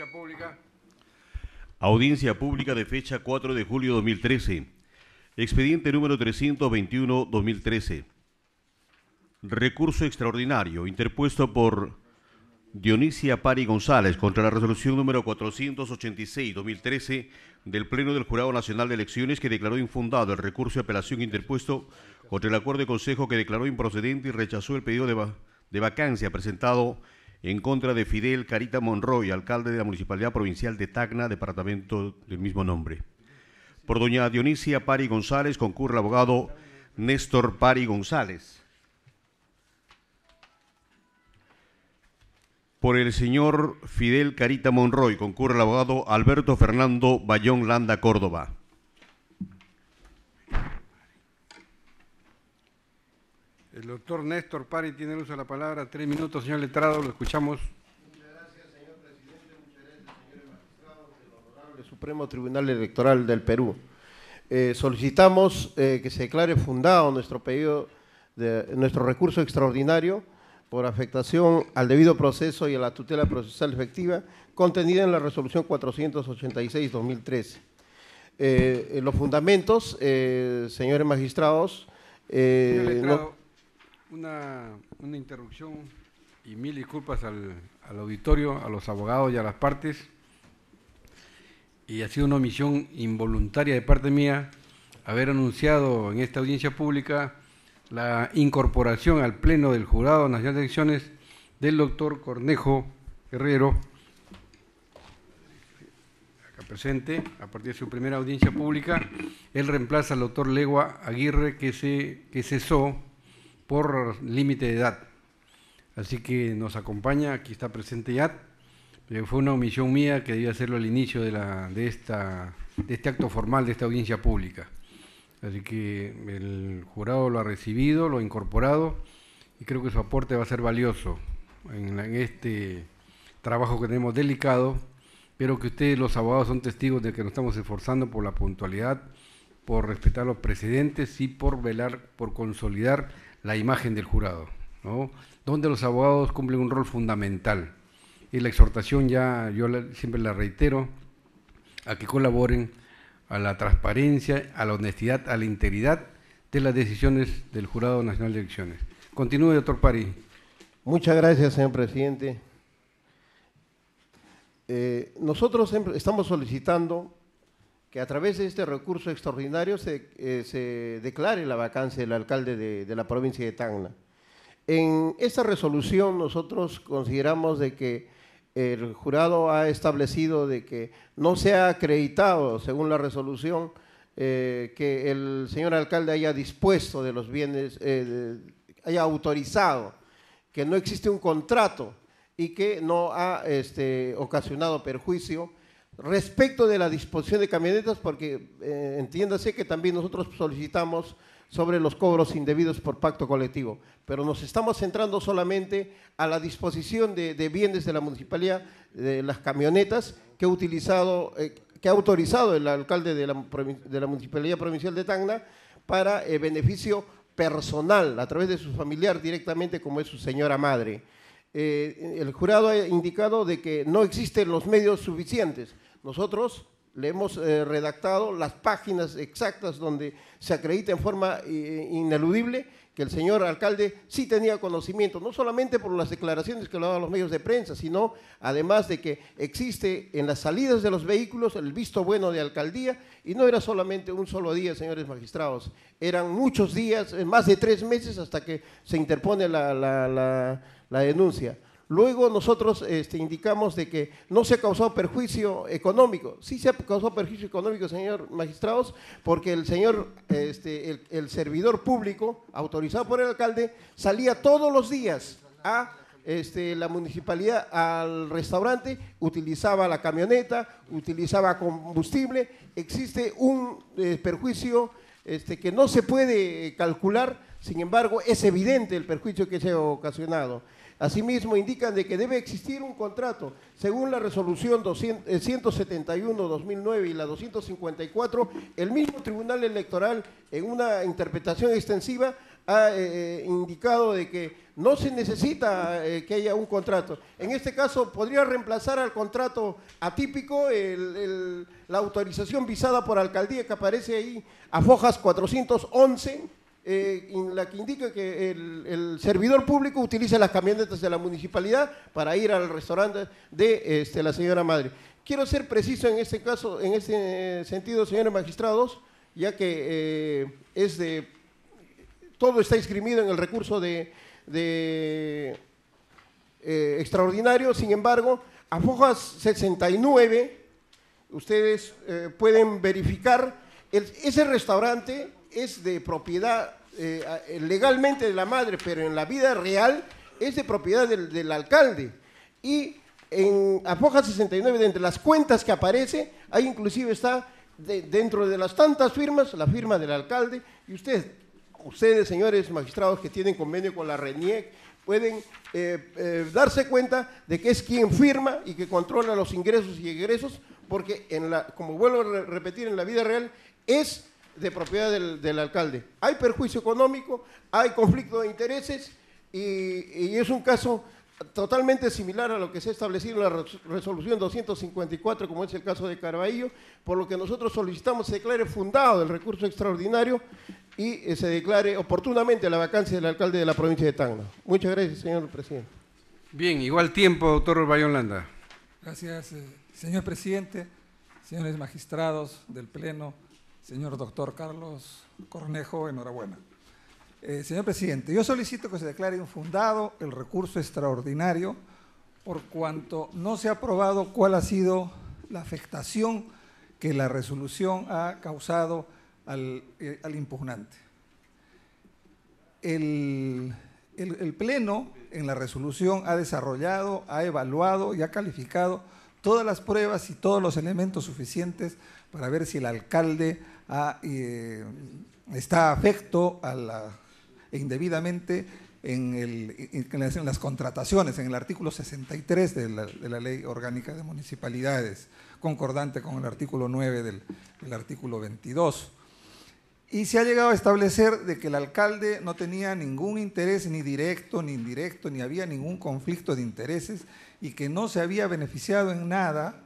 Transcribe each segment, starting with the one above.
Audiencia pública. Audiencia pública de fecha 4 de julio 2013. Expediente número 321-2013. Recurso extraordinario interpuesto por Dionisia Pari González contra la resolución número 486-2013 del Pleno del Jurado Nacional de Elecciones que declaró infundado el recurso de apelación interpuesto contra el acuerdo de consejo que declaró improcedente y rechazó el pedido de vacancia presentado en contra de Fidel Carita Monroy, alcalde de la Municipalidad Provincial de Tacna, departamento del mismo nombre. Por doña Dionisia Pari González concurre el abogado Néstor Pari González. Por el señor Fidel Carita Monroy concurre el abogado Alberto Fernando Bayón Landa Córdoba. El doctor Néstor Pari tiene el uso de la palabra. Tres minutos, señor letrado, lo escuchamos. Muchas gracias, señor presidente. Muchas gracias, señores magistrados del Honorable Supremo Tribunal Electoral del Perú. Eh, solicitamos eh, que se declare fundado nuestro pedido nuestro recurso extraordinario por afectación al debido proceso y a la tutela procesal efectiva contenida en la resolución 486-2013. Eh, los fundamentos, señores magistrados, una, interrupción y mil disculpas al, auditorio, a los abogados y a las partes. Y ha sido una omisión involuntaria de parte mía haber anunciado en esta audiencia pública la incorporación al Pleno del Jurado Nacional de Elecciones del doctor Cornejo Guerrero, acá presente, a partir de su primera audiencia pública. Él reemplaza al doctor Legua Aguirre, que, se, que cesó por límite de edad. Así que nos acompaña, aquí está presente Yad. Eh, fue una omisión mía que debía hacerlo al inicio de, la, de, esta, de este acto formal, de esta audiencia pública. Así que el jurado lo ha recibido, lo ha incorporado y creo que su aporte va a ser valioso en, en este trabajo que tenemos delicado, pero que ustedes los abogados son testigos de que nos estamos esforzando por la puntualidad, por respetar los precedentes y por velar, por consolidar la imagen del jurado, donde los abogados cumplen un rol fundamental. Y la exhortación ya, yo siempre la reitero, a que colaboren a la transparencia, a la honestidad, a la integridad de las decisiones del Jurado Nacional de Elecciones. Continúe, doctor París. Muchas gracias, señor presidente. Eh, nosotros estamos solicitando que a través de este recurso extraordinario se, eh, declare la vacancia del alcalde de, la provincia de Tacna. En esta resolución nosotros consideramos de que el jurado ha establecido de que no se ha acreditado, según la resolución, eh, que el señor alcalde haya dispuesto de los bienes, eh, haya autorizado, que no existe un contrato y que no ha este, ocasionado perjuicio Respecto de la disposición de camionetas, porque eh, entiéndase que también nosotros solicitamos sobre los cobros indebidos por pacto colectivo, pero nos estamos centrando solamente a la disposición de, bienes de la municipalidad, de las camionetas que ha utilizado, eh, que ha autorizado el alcalde de la, municipalidad provincial de Tacna para eh, beneficio personal, a través de su familiar directamente, como es su señora madre. el jurado ha indicado de que no existen los medios suficientes nosotros le hemos eh, redactado las páginas exactas donde se acredita en forma eh, ineludible que el señor alcalde sí tenía conocimiento, no solamente por las declaraciones que lo daban los medios de prensa, sino además de que existe en las salidas de los vehículos el visto bueno de alcaldía y no era solamente un solo día, señores magistrados, eran muchos días, eh, más de tres meses hasta que se interpone la denuncia. Luego nosotros este, indicamos de que no se ha causado perjuicio económico. Sí se ha causado perjuicio económico, señor magistrados, porque el señor, este, el, servidor público, autorizado por el alcalde, salía todos los días a este, la municipalidad, al restaurante, utilizaba la camioneta, utilizaba combustible. Existe un eh, perjuicio este, que no se puede calcular, sin embargo, es evidente el perjuicio que se ha ocasionado. Asimismo, indican de que debe existir un contrato. Según la resolución 171-2009 eh, y la 254, el mismo Tribunal Electoral, en una interpretación extensiva, ha eh, eh, indicado de que no se necesita que haya un contrato. En este caso, podría reemplazar al contrato atípico la autorización visada por alcaldía que aparece ahí a Fojas 411 en eh, la que indica que el, servidor público utiliza las camionetas de la municipalidad para ir al restaurante de este, la señora madre. Quiero ser preciso en este caso, en este eh, sentido, señores magistrados, ya que eh, es de, todo está inscribido en el recurso de, extraordinario, sin embargo, a Fojas 69 ustedes pueden verificar ese restaurante es de propiedad eh, legalmente de la madre, pero en la vida real es de propiedad del, alcalde. Y en Afoja 69, de entre las cuentas que aparece, ahí inclusive está dentro de las tantas firmas, la firma del alcalde, y ustedes, señores magistrados que tienen convenio con la RENIEC, pueden eh, eh, darse cuenta de que es quien firma y que controla los ingresos y egresos, porque como vuelvo a repetir, en la vida real es de propiedad del, alcalde. Hay perjuicio económico, hay conflicto de intereses y, es un caso totalmente similar a lo que se ha establecido en la resolución 254, como es el caso de Caraballo, por lo que nosotros solicitamos se declare fundado el recurso extraordinario y eh, se declare oportunamente la vacancia del alcalde de la provincia de Tango. Muchas gracias, señor presidente. Bien, igual tiempo, doctor Bayon Landa. Gracias, eh, señor presidente, señores magistrados del Pleno Señor doctor Carlos Cornejo, enhorabuena. Eh, señor presidente, yo solicito que se declare infundado el recurso extraordinario por cuanto no se ha probado cuál ha sido la afectación que la resolución ha causado al, eh, impugnante. el Pleno en la resolución ha desarrollado, ha evaluado y ha calificado todas las pruebas y todos los elementos suficientes para ver si el alcalde eh, está afecto a la, indebidamente en, el, las, contrataciones, en el artículo 63 de la, Ley Orgánica de Municipalidades, concordante con el artículo 9 del, artículo 22. Y se ha llegado a establecer de que el alcalde no tenía ningún interés ni directo ni indirecto, ni había ningún conflicto de intereses y que no se había beneficiado en nada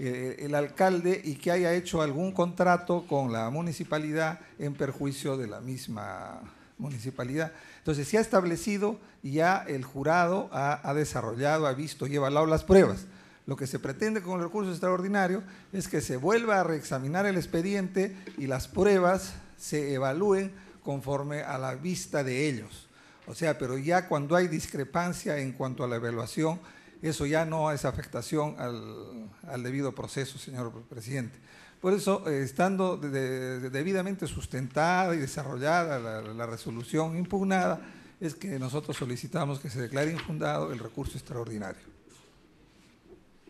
eh, eh, el alcalde y que haya hecho algún contrato con la municipalidad en perjuicio de la misma municipalidad. Entonces se ha establecido y ya el jurado ha, ha desarrollado, ha visto y evaluado las pruebas. Lo que se pretende con el recurso extraordinario es que se vuelva a reexaminar el expediente y las pruebas se evalúen conforme a la vista de ellos. O sea, pero ya cuando hay discrepancia en cuanto a la evaluación, eso ya no es afectación al, debido proceso, señor presidente. Por eso, eh, estando debidamente sustentada y desarrollada la, resolución impugnada, es que nosotros solicitamos que se declare infundado el recurso extraordinario.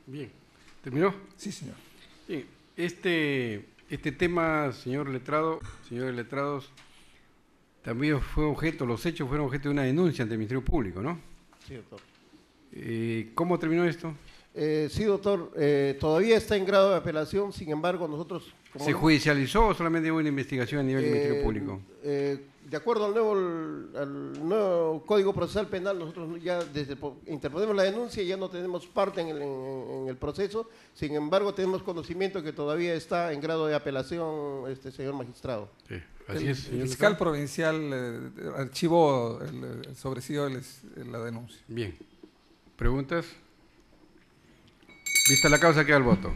Bien, ¿terminó? Sí, señor. Bien, este, este tema, señor letrado, señores letrados, también fue objeto, los hechos fueron objeto de una denuncia ante el Ministerio Público, ¿no? Sí, doctor. Eh, ¿Cómo terminó esto? Eh, sí, doctor, eh, todavía está en grado de apelación, sin embargo, nosotros... ¿Se judicializó o solamente hubo una investigación a nivel del Ministerio Público? de acuerdo al nuevo, Código Procesal Penal, nosotros ya desde, interponemos la denuncia y ya no tenemos parte en el, proceso, sin embargo, tenemos conocimiento que todavía está en grado de apelación, este señor magistrado. Sí. Así es, el fiscal provincial archivó el, el la denuncia. Bien. ¿Preguntas? Vista la causa, queda el voto.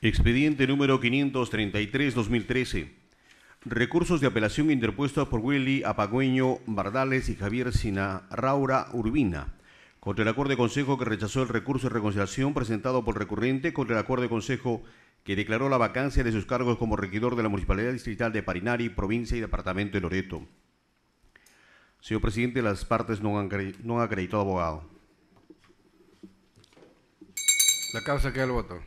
Expediente número 533-2013. Recursos de apelación interpuestos por Willy Apagüeño Bardales y Javier Sina Raura Urbina contra el acuerdo de consejo que rechazó el recurso de reconciliación presentado por recurrente contra el acuerdo de consejo que declaró la vacancia de sus cargos como regidor de la Municipalidad Distrital de Parinari, provincia y departamento de Loreto. Señor presidente, las partes no han, no acreditado abogado. La causa queda al voto.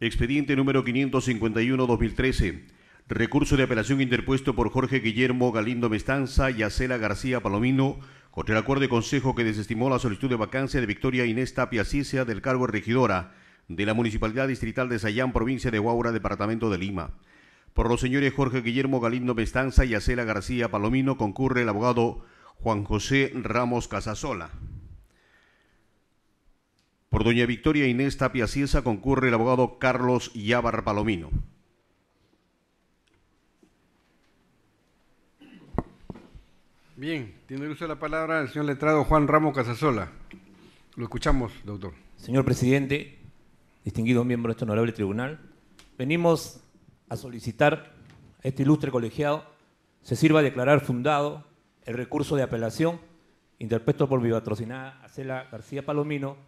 Expediente número 551-2013. Recurso de apelación interpuesto por Jorge Guillermo Galindo Mestanza y Acela García Palomino contra el acuerdo de consejo que desestimó la solicitud de vacancia de Victoria Inés Tapia Cicia del cargo de regidora de la Municipalidad Distrital de Sayán, provincia de Guaura, departamento de Lima. Por los señores Jorge Guillermo Galindo Bestanza y Acela García Palomino concurre el abogado Juan José Ramos Casasola. Por doña Victoria Inés Tapia concurre el abogado Carlos Yábar Palomino. Bien, tiene el uso de la palabra el señor letrado Juan Ramos Casasola. Lo escuchamos, doctor. Señor presidente, distinguidos miembro de este honorable tribunal, venimos a solicitar a este ilustre colegiado se sirva a declarar fundado el recurso de apelación interpuesto por mi patrocinada Acela García Palomino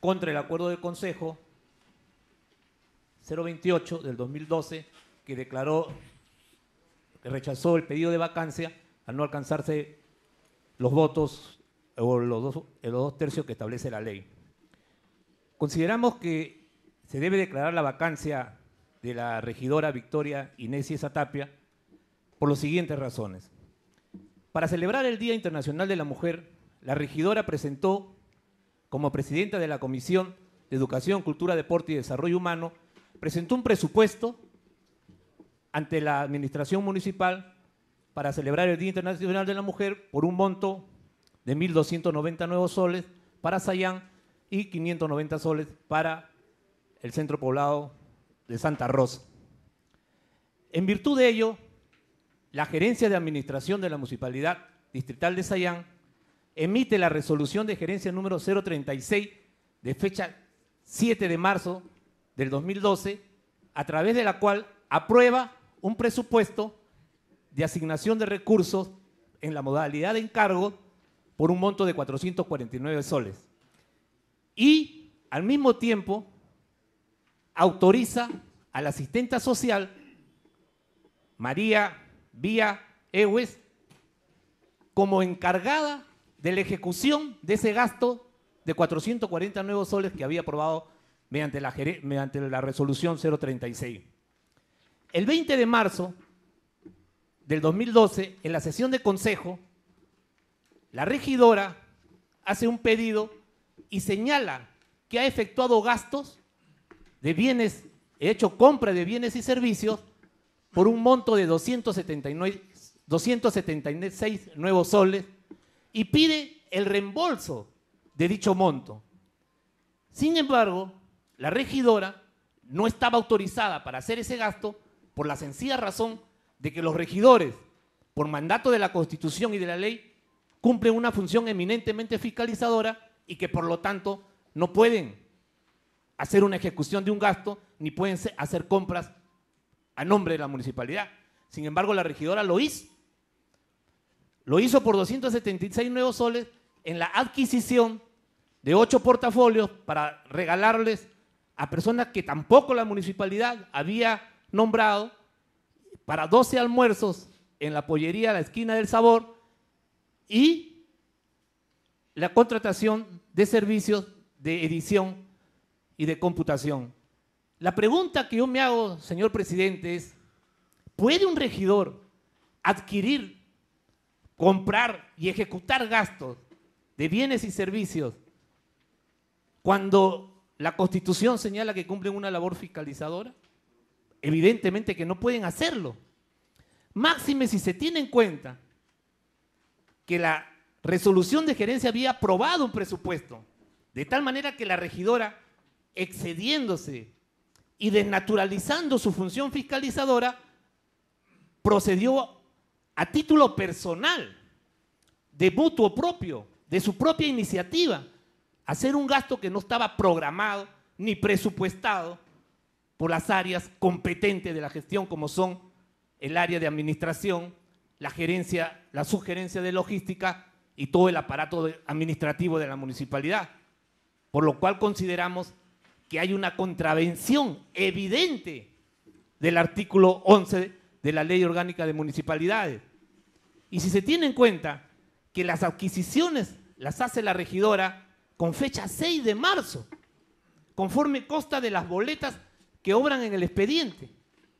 contra el acuerdo del Consejo 028 del 2012 que declaró que rechazó el pedido de vacancia al no alcanzarse los votos o los dos, los dos tercios que establece la ley. Consideramos que se debe declarar la vacancia de la regidora Victoria Inés y por las siguientes razones. Para celebrar el Día Internacional de la Mujer, la regidora presentó como presidenta de la Comisión de Educación, Cultura, Deporte y Desarrollo Humano, presentó un presupuesto ante la Administración Municipal para celebrar el Día Internacional de la Mujer por un monto de nuevos soles para Sayán y 590 soles para el centro poblado de Santa Rosa. En virtud de ello, la Gerencia de Administración de la Municipalidad Distrital de Sayán emite la resolución de gerencia número 036 de fecha 7 de marzo del 2012, a través de la cual aprueba un presupuesto de asignación de recursos en la modalidad de encargo por un monto de 449 soles. Y al mismo tiempo autoriza a la asistenta social, María Vía Ewes, como encargada de la ejecución de ese gasto de 440 nuevos soles que había aprobado mediante la, mediante la resolución 036. El 20 de marzo del 2012, en la sesión de consejo, la regidora hace un pedido y señala que ha efectuado gastos de bienes, he hecho compra de bienes y servicios por un monto de 276 nuevos soles y pide el reembolso de dicho monto. Sin embargo, la regidora no estaba autorizada para hacer ese gasto por la sencilla razón de que los regidores, por mandato de la Constitución y de la ley, cumplen una función eminentemente fiscalizadora y que por lo tanto no pueden hacer una ejecución de un gasto, ni pueden hacer compras a nombre de la municipalidad. Sin embargo, la regidora lo hizo. Lo hizo por 276 nuevos soles en la adquisición de ocho portafolios para regalarles a personas que tampoco la municipalidad había nombrado para 12 almuerzos en la pollería La Esquina del Sabor y la contratación de servicios de edición y de computación. La pregunta que yo me hago, señor presidente, es, ¿puede un regidor adquirir, comprar y ejecutar gastos de bienes y servicios cuando la Constitución señala que cumplen una labor fiscalizadora? Evidentemente que no pueden hacerlo. Máxime si se tiene en cuenta que la resolución de gerencia había aprobado un presupuesto, de tal manera que la regidora excediéndose y desnaturalizando su función fiscalizadora, procedió a título personal, de mutuo propio, de su propia iniciativa, a hacer un gasto que no estaba programado ni presupuestado por las áreas competentes de la gestión, como son el área de administración, la gerencia, la sugerencia de logística y todo el aparato administrativo de la municipalidad. Por lo cual consideramos que hay una contravención evidente del artículo 11 de la Ley Orgánica de Municipalidades. Y si se tiene en cuenta que las adquisiciones las hace la regidora con fecha 6 de marzo, conforme consta de las boletas que obran en el expediente.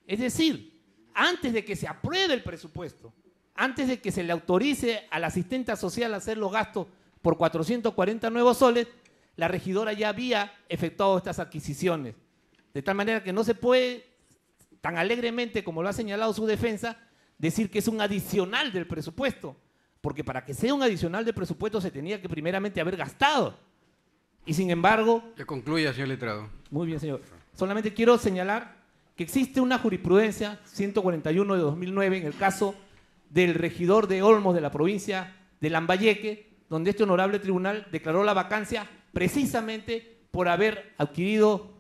Es decir, antes de que se apruebe el presupuesto, antes de que se le autorice al asistente social hacer los gastos por 440 nuevos soles, la regidora ya había efectuado estas adquisiciones. De tal manera que no se puede, tan alegremente como lo ha señalado su defensa, decir que es un adicional del presupuesto. Porque para que sea un adicional del presupuesto se tenía que primeramente haber gastado. Y sin embargo... Que concluya, señor letrado. Muy bien, señor. Solamente quiero señalar que existe una jurisprudencia 141 de 2009 en el caso del regidor de Olmos de la provincia de Lambayeque, donde este honorable tribunal declaró la vacancia precisamente por haber adquirido,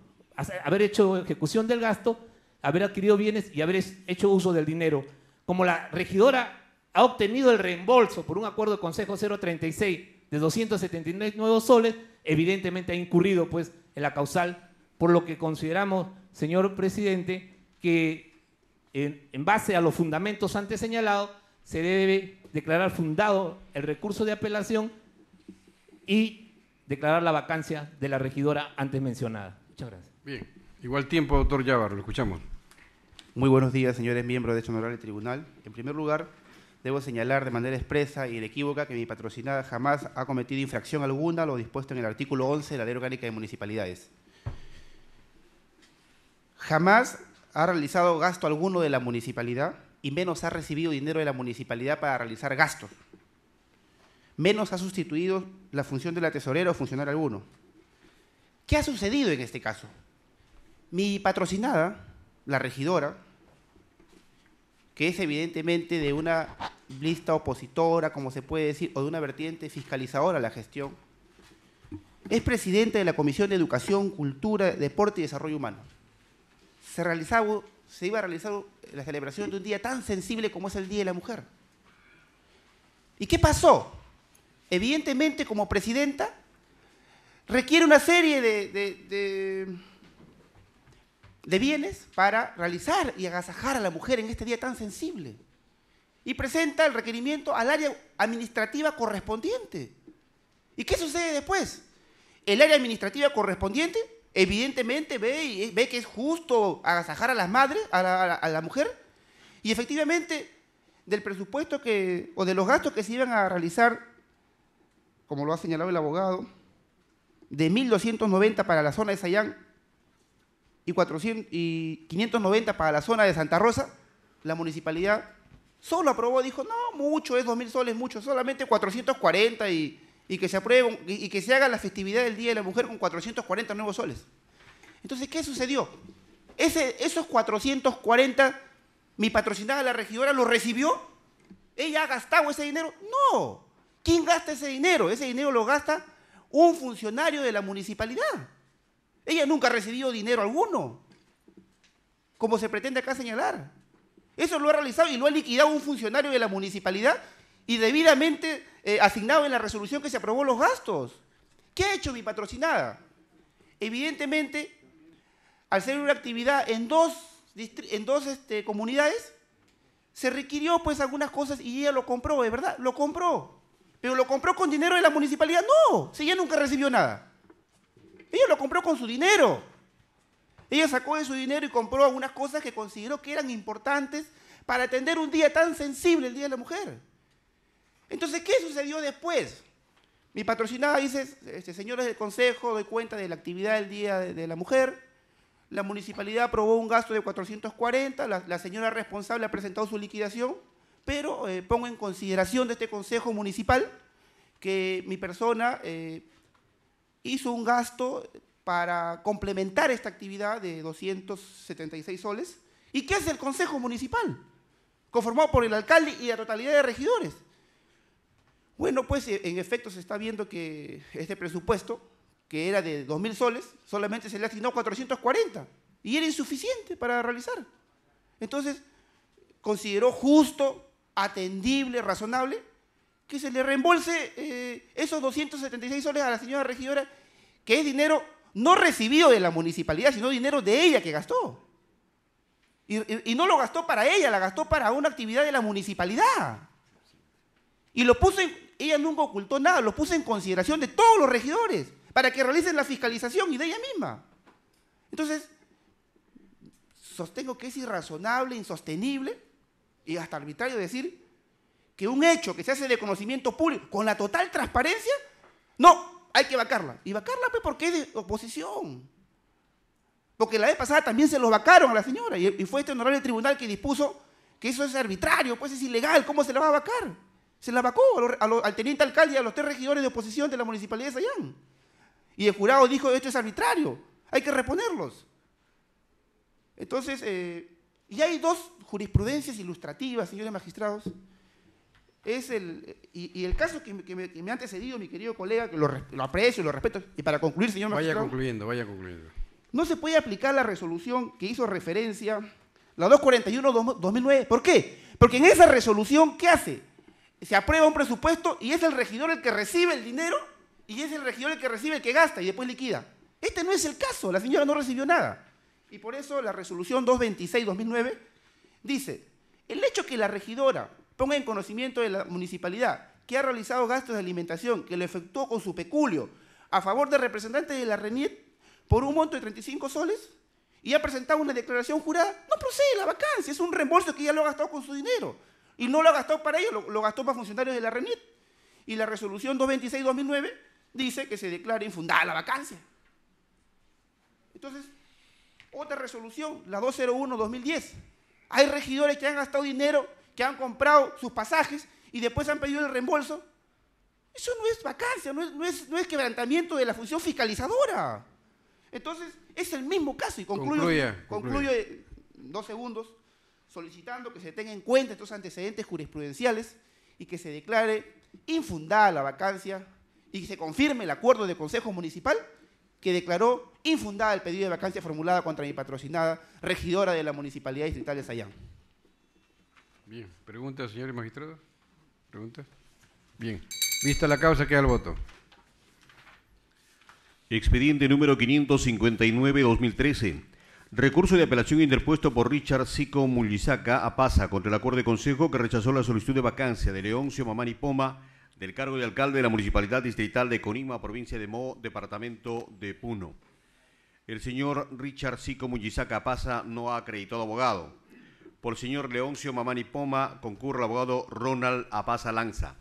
haber hecho ejecución del gasto, haber adquirido bienes y haber hecho uso del dinero. Como la regidora ha obtenido el reembolso por un acuerdo de Consejo 036 de 279 nuevos soles, evidentemente ha incurrido pues en la causal, por lo que consideramos, señor presidente, que en, en base a los fundamentos antes señalados, se debe declarar fundado el recurso de apelación y declarar la vacancia de la regidora antes mencionada. Muchas gracias. Bien, igual tiempo, doctor Yavar, lo escuchamos. Muy buenos días, señores miembros de este honorable tribunal. En primer lugar, debo señalar de manera expresa y inequívoca que mi patrocinada jamás ha cometido infracción alguna a lo dispuesto en el artículo 11 de la Ley Orgánica de Municipalidades. Jamás ha realizado gasto alguno de la municipalidad y menos ha recibido dinero de la municipalidad para realizar gastos menos ha sustituido la función de la tesorera o funcionar alguno. ¿Qué ha sucedido en este caso? Mi patrocinada, la regidora, que es evidentemente de una lista opositora, como se puede decir, o de una vertiente fiscalizadora a la gestión, es presidenta de la Comisión de Educación, Cultura, Deporte y Desarrollo Humano. Se, se iba a realizar la celebración de un día tan sensible como es el Día de la Mujer. ¿Y qué pasó? evidentemente como presidenta, requiere una serie de, de, bienes para realizar y agasajar a la mujer en este día tan sensible. Y presenta el requerimiento al área administrativa correspondiente. ¿Y qué sucede después? El área administrativa correspondiente evidentemente ve, ve que es justo agasajar a las madres, a la, a la mujer, y efectivamente del presupuesto que, o de los gastos que se iban a realizar como lo ha señalado el abogado, de 1.290 para la zona de Sayán y, 590 para la zona de Santa Rosa, la municipalidad solo aprobó, dijo, no, mucho, es 2.000 soles, mucho, solamente 440 y, que se apruebe y, que se haga la festividad del Día de la Mujer con 440 nuevos soles. Entonces, ¿qué sucedió? esos 440, mi patrocinada, la regidora, lo recibió. ¿Ella ha gastado ese dinero? No. ¿Quién gasta ese dinero? Ese dinero lo gasta un funcionario de la municipalidad. Ella nunca ha recibido dinero alguno, como se pretende acá señalar. Eso lo ha realizado y lo ha liquidado un funcionario de la municipalidad y debidamente eh, asignado en la resolución que se aprobó los gastos. ¿Qué ha hecho mi patrocinada? Evidentemente, al ser una actividad en dos, este, comunidades, se requirió pues algunas cosas y ella lo compró, de verdad, lo compró. Pero lo compró con dinero de la municipalidad. No, si ella nunca recibió nada. Ella lo compró con su dinero. Ella sacó de su dinero y compró algunas cosas que consideró que eran importantes para atender un día tan sensible, el Día de la Mujer. Entonces, ¿qué sucedió después? Mi patrocinada dice, este, señores del Consejo, doy cuenta de la actividad del Día de, la Mujer. La municipalidad aprobó un gasto de 440, la señora responsable ha presentado su liquidación pero eh, pongo en consideración de este Consejo Municipal que mi persona eh, hizo un gasto para complementar esta actividad de 276 soles. ¿Y qué hace el Consejo Municipal? Conformado por el alcalde y la totalidad de regidores. Bueno, pues eh, en efecto se está viendo que este presupuesto, que era de 2.000 soles, solamente se le asignó 440 y era insuficiente para realizar. Entonces, consideró justo atendible, razonable, que se le reembolse eh, esos 276 soles a la señora regidora, que es dinero no recibido de la municipalidad, sino dinero de ella que gastó. Y, no lo gastó para ella, la gastó para una actividad de la municipalidad. Y lo puso, ella nunca ocultó nada, lo puso en consideración de todos los regidores, para que realicen la fiscalización y de ella misma. Entonces, sostengo que es irrazonable, insostenible, y hasta arbitrario decir que un hecho que se hace de conocimiento público con la total transparencia, no, hay que vacarla. Y vacarla pues porque es de oposición. Porque la vez pasada también se los vacaron a la señora y, fue este honorable tribunal que dispuso que eso es arbitrario, pues es ilegal, ¿cómo se la va a vacar? Se la vacó al teniente alcalde y a los tres regidores de oposición de la municipalidad de Sayán. Y el jurado dijo, esto es arbitrario, hay que reponerlos. Entonces, eh, y hay dos jurisprudencias ilustrativas, señores magistrados. Es el, y, el caso que me, ha antecedido mi querido colega, que lo, aprecio y lo respeto, y para concluir, señor magistrado. Vaya concluyendo, vaya concluyendo. No se puede aplicar la resolución que hizo referencia, la 241-2009. ¿Por qué? Porque en esa resolución, ¿qué hace? Se aprueba un presupuesto y es el regidor el que recibe el dinero y es el regidor el que recibe el que gasta y después liquida. Este no es el caso, la señora no recibió nada. Y por eso la resolución 226-2009 dice, el hecho que la regidora ponga en conocimiento de la municipalidad que ha realizado gastos de alimentación que lo efectuó con su peculio a favor de representantes de la RENIET por un monto de 35 soles y ha presentado una declaración jurada, no procede la vacancia, es un reembolso que ya lo ha gastado con su dinero. Y no lo ha gastado para ello, lo, gastó para funcionarios de la RENIT. Y la resolución 226-2009 dice que se declara infundada la vacancia. Entonces, otra resolución, la 201-2010. Hay regidores que han gastado dinero, que han comprado sus pasajes y después han pedido el reembolso. Eso no es vacancia, no es, quebrantamiento de la función fiscalizadora. Entonces, es el mismo caso. Y concluyo, concluye, dos segundos solicitando que se tengan en cuenta estos antecedentes jurisprudenciales y que se declare infundada la vacancia y que se confirme el acuerdo del Consejo Municipal que declaró infundada el pedido de vacancia formulada contra mi patrocinada, regidora de la Municipalidad Distrital de Sayán. Bien, preguntas, señores magistrados. Preguntas. Bien, vista la causa, queda el voto. Expediente número 559-2013. Recurso de apelación interpuesto por Richard Sico Mullizaca a PASA contra el acuerdo de consejo que rechazó la solicitud de vacancia de Leoncio Mamani Poma del cargo de alcalde de la Municipalidad Distrital de Conima, provincia de Mo, departamento de Puno. El señor Richard Sico Mujizaca Pasa no ha acreditado abogado. Por el señor Leoncio Mamani Poma concurre el abogado Ronald Apasa Lanza.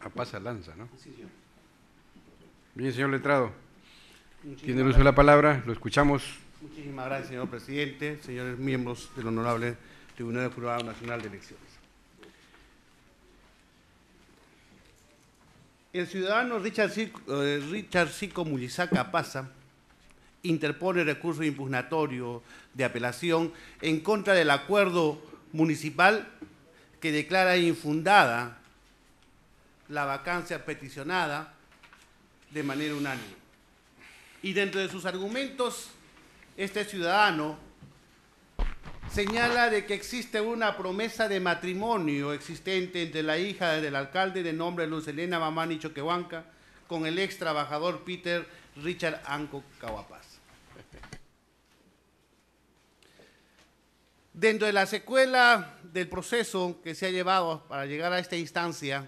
Apasa Lanza, ¿no? Sí, señor. Bien, señor letrado. Tiene el la palabra, lo escuchamos. Muchísimas gracias, señor presidente, señores miembros del Honorable Tribunal de Nacional de Elecciones. El ciudadano Richard, Sico eh, Mulizaca Pasa interpone recurso impugnatorio de apelación en contra del acuerdo municipal que declara infundada la vacancia peticionada de manera unánime. Y dentro de sus argumentos, este ciudadano señala de que existe una promesa de matrimonio existente entre la hija del alcalde de nombre Luz Elena Mamani Choquehuanca con el ex trabajador Peter Richard Anco Cahuapaz. Dentro de la secuela del proceso que se ha llevado para llegar a esta instancia,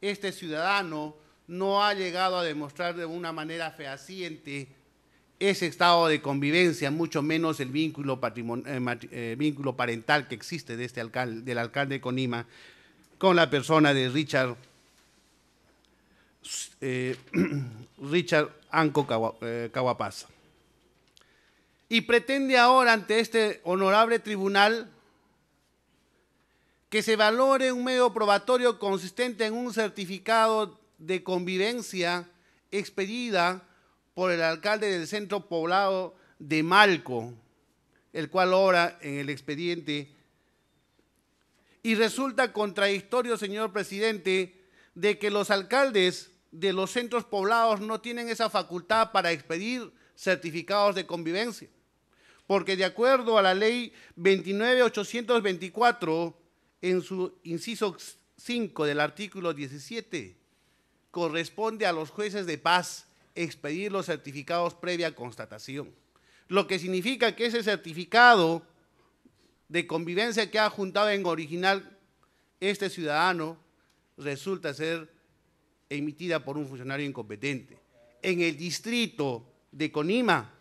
este ciudadano no ha llegado a demostrar de una manera fehaciente ese estado de convivencia, mucho menos el vínculo, eh, eh, vínculo parental que existe de este alcalde, del alcalde Conima con la persona de Richard, eh, Richard Anco Caguapaz. Y pretende ahora ante este honorable tribunal que se valore un medio probatorio consistente en un certificado de convivencia expedida por el alcalde del centro poblado de Malco, el cual obra en el expediente. Y resulta contradictorio, señor presidente, de que los alcaldes de los centros poblados no tienen esa facultad para expedir certificados de convivencia. Porque de acuerdo a la ley 29824, en su inciso 5 del artículo 17, corresponde a los jueces de paz expedir los certificados previa constatación. Lo que significa que ese certificado de convivencia que ha juntado en original este ciudadano resulta ser emitida por un funcionario incompetente. En el distrito de Conima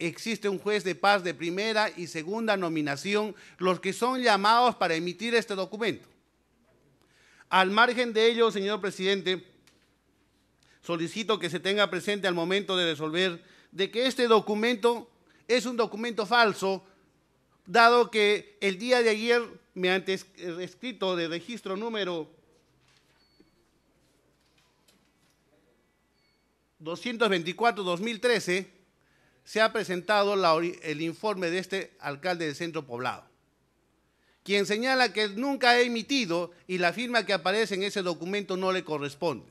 existe un juez de paz de primera y segunda nominación, los que son llamados para emitir este documento. Al margen de ello, señor presidente, solicito que se tenga presente al momento de resolver de que este documento es un documento falso, dado que el día de ayer, mediante escrito de registro número 224-2013, se ha presentado el informe de este alcalde del centro poblado, quien señala que nunca ha emitido y la firma que aparece en ese documento no le corresponde.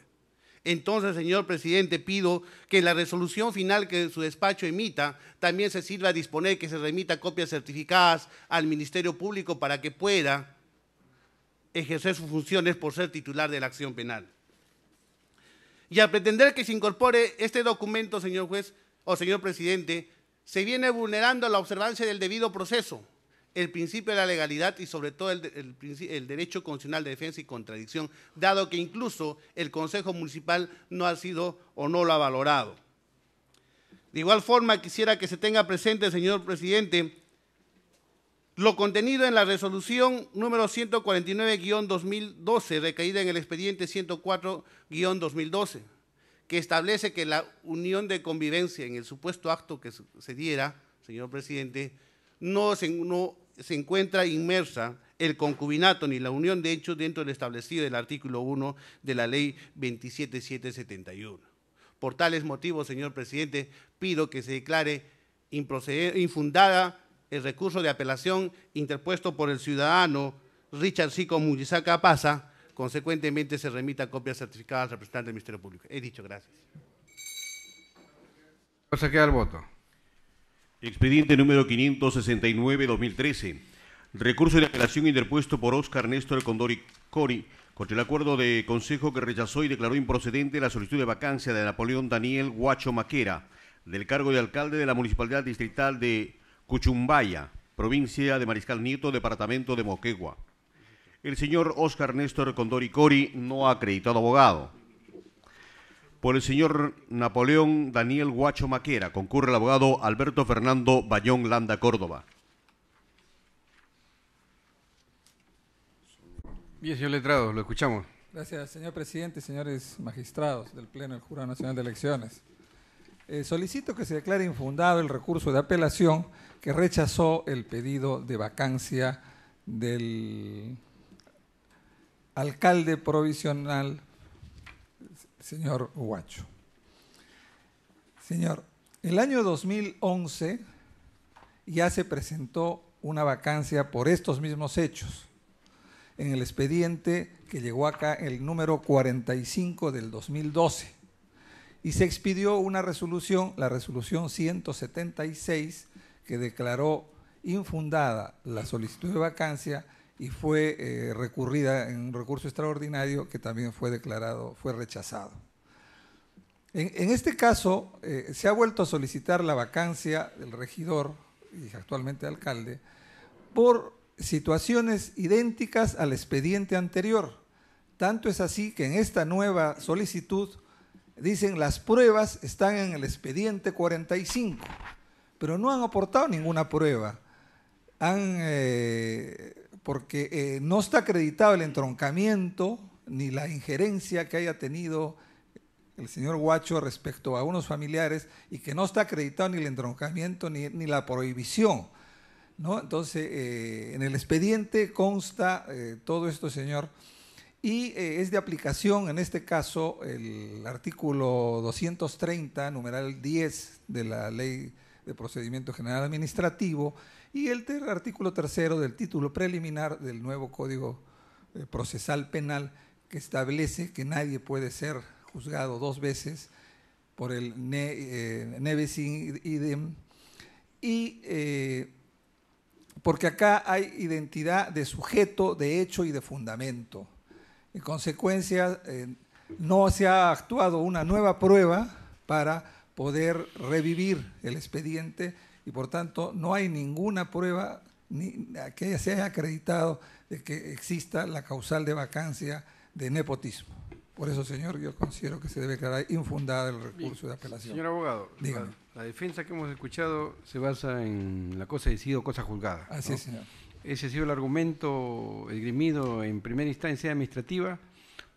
Entonces, señor presidente, pido que la resolución final que su despacho emita también se sirva a disponer que se remita copias certificadas al Ministerio Público para que pueda ejercer sus funciones por ser titular de la acción penal. Y al pretender que se incorpore este documento, señor juez o señor presidente, se viene vulnerando la observancia del debido proceso el principio de la legalidad y sobre todo el, derecho constitucional de defensa y contradicción, dado que incluso el Consejo Municipal no ha sido o no lo ha valorado. De igual forma, quisiera que se tenga presente, señor presidente, lo contenido en la resolución número 149-2012, recaída en el expediente 104-2012, que establece que la unión de convivencia en el supuesto acto que se diera, señor presidente, no, se, no se encuentra inmersa el concubinato ni la unión de hechos dentro del establecido del artículo 1 de la ley 27771. Por tales motivos, señor presidente, pido que se declare infundada el recurso de apelación interpuesto por el ciudadano Richard Sico Mujizaca Pasa, consecuentemente se remita copias certificadas al representante del Ministerio Público. He dicho, gracias. Se queda el voto. Expediente número 569-2013. Recurso de apelación interpuesto por Óscar Néstor Condori Cori contra el acuerdo de consejo que rechazó y declaró improcedente la solicitud de vacancia de Napoleón Daniel Guacho Maquera del cargo de alcalde de la Municipalidad Distrital de Cuchumbaya, provincia de Mariscal Nieto, departamento de Moquegua. El señor Óscar Néstor Condori Cori no ha acreditado abogado por el señor Napoleón Daniel Guacho Maquera. Concurre el abogado Alberto Fernando Bayón Landa Córdoba. Bien, señor letrado, lo escuchamos. Gracias, señor presidente, señores magistrados del Pleno del Jurado Nacional de Elecciones. Eh, solicito que se declare infundado el recurso de apelación que rechazó el pedido de vacancia del alcalde provisional señor Huacho. Señor, el año 2011 ya se presentó una vacancia por estos mismos hechos en el expediente que llegó acá el número 45 del 2012 y se expidió una resolución, la resolución 176, que declaró infundada la solicitud de vacancia y fue eh, recurrida en un recurso extraordinario que también fue declarado, fue rechazado. En, este caso, eh, se ha vuelto a solicitar la vacancia del regidor y actualmente alcalde por situaciones idénticas al expediente anterior. Tanto es así que en esta nueva solicitud dicen las pruebas están en el expediente 45, pero no han aportado ninguna prueba. Han eh, porque eh, no está acreditado el entroncamiento ni la injerencia que haya tenido el señor Guacho respecto a unos familiares y que no está acreditado ni el entroncamiento ni, la prohibición. Entonces, eh, en el expediente consta eh, todo esto, señor, y es de aplicación, en este caso, el artículo 230, numeral 10 de la Ley de Procedimiento General Administrativo, y el artículo tercero del título preliminar del nuevo Código eh, Procesal Penal que establece que nadie puede ser juzgado dos veces por el ne, eh, idem y eh, porque acá hay identidad de sujeto, de hecho y de fundamento. En consecuencia, no se ha actuado una nueva prueba para poder revivir el expediente y por tanto no hay ninguna prueba ni que se haya acreditado de que exista la causal de vacancia de nepotismo. Por eso, señor, yo considero que se debe declarar infundada el recurso de apelación. Señor abogado, la, defensa que hemos escuchado se basa en la cosa decidida sido cosa juzgada. Así es, señor. Ese ha sido el argumento esgrimido en primera instancia administrativa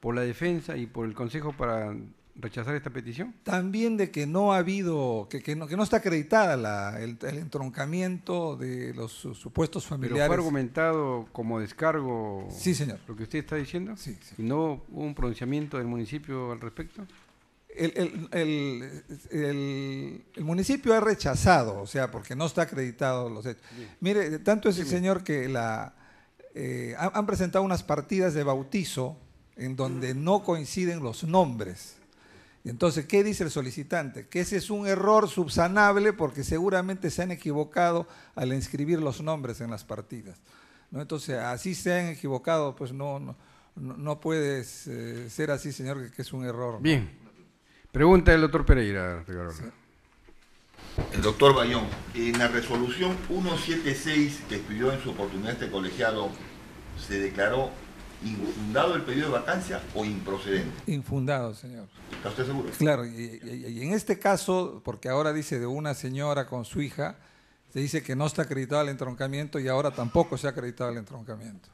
por la defensa y por el Consejo para rechazar esta petición? También de que no ha habido, que, que, no, que no está acreditada la, el, entroncamiento de los supuestos familiares. Pero fue argumentado como descargo. Sí, señor. Lo que usted está diciendo. Sí, no hubo un pronunciamiento del municipio al respecto? El, el, el, municipio ha rechazado, o sea, porque no está acreditado los hechos. Mire, tanto es el señor que la eh, han presentado unas partidas de bautizo en donde mm. no coinciden los nombres. Entonces, ¿qué dice el solicitante? Que ese es un error subsanable porque seguramente se han equivocado al inscribir los nombres en las partidas. Entonces, así se han equivocado, pues no, no, no puede eh, ser así, señor, que, es un error. Bien. Pregunta del doctor Pereira. El doctor Bayón, en la resolución 176 que estudió en su oportunidad este colegiado, se declaró infundado el pedido de vacancia o improcedente. Infundado, señor. ¿Está usted seguro? Claro, y, en este caso, porque ahora dice de una señora con su hija, se dice que no está acreditado el entroncamiento y ahora tampoco se ha acreditado el entroncamiento.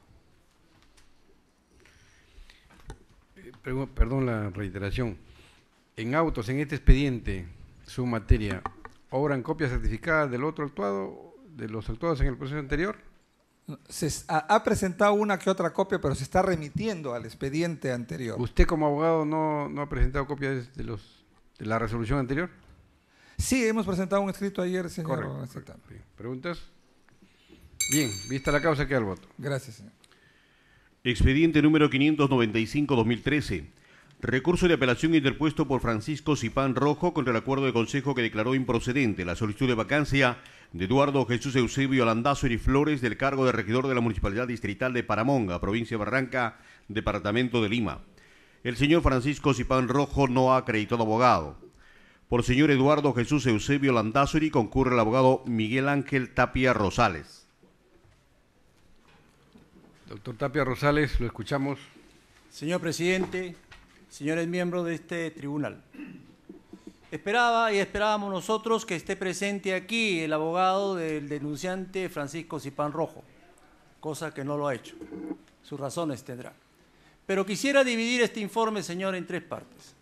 Perdón la reiteración. En autos, en este expediente, su materia, ¿obran copias certificadas del otro actuado, de los actuados en el proceso anterior? se ha presentado una que otra copia, pero se está remitiendo al expediente anterior. ¿Usted como abogado no, ha presentado copias de, los, de la resolución anterior? Sí, hemos presentado un escrito ayer, señor. ¿Preguntas? Bien, vista la causa, queda el voto. Gracias, señor. Expediente número 595-2013. Recurso de apelación interpuesto por Francisco Cipán Rojo contra el acuerdo de consejo que declaró improcedente la solicitud de vacancia de Eduardo Jesús Eusebio Landazo Flores del cargo de regidor de la Municipalidad Distrital de Paramonga, provincia de Barranca, departamento de Lima. El señor Francisco Cipán Rojo no ha acreditado abogado. Por señor Eduardo Jesús Eusebio Landazuri concurre el abogado Miguel Ángel Tapia Rosales. Doctor Tapia Rosales, lo escuchamos. Señor presidente, señores miembros de este tribunal. Esperaba y esperábamos nosotros que esté presente aquí el abogado del denunciante Francisco Cipán Rojo, cosa que no lo ha hecho. Sus razones tendrá. Pero quisiera dividir este informe, señor, en tres partes.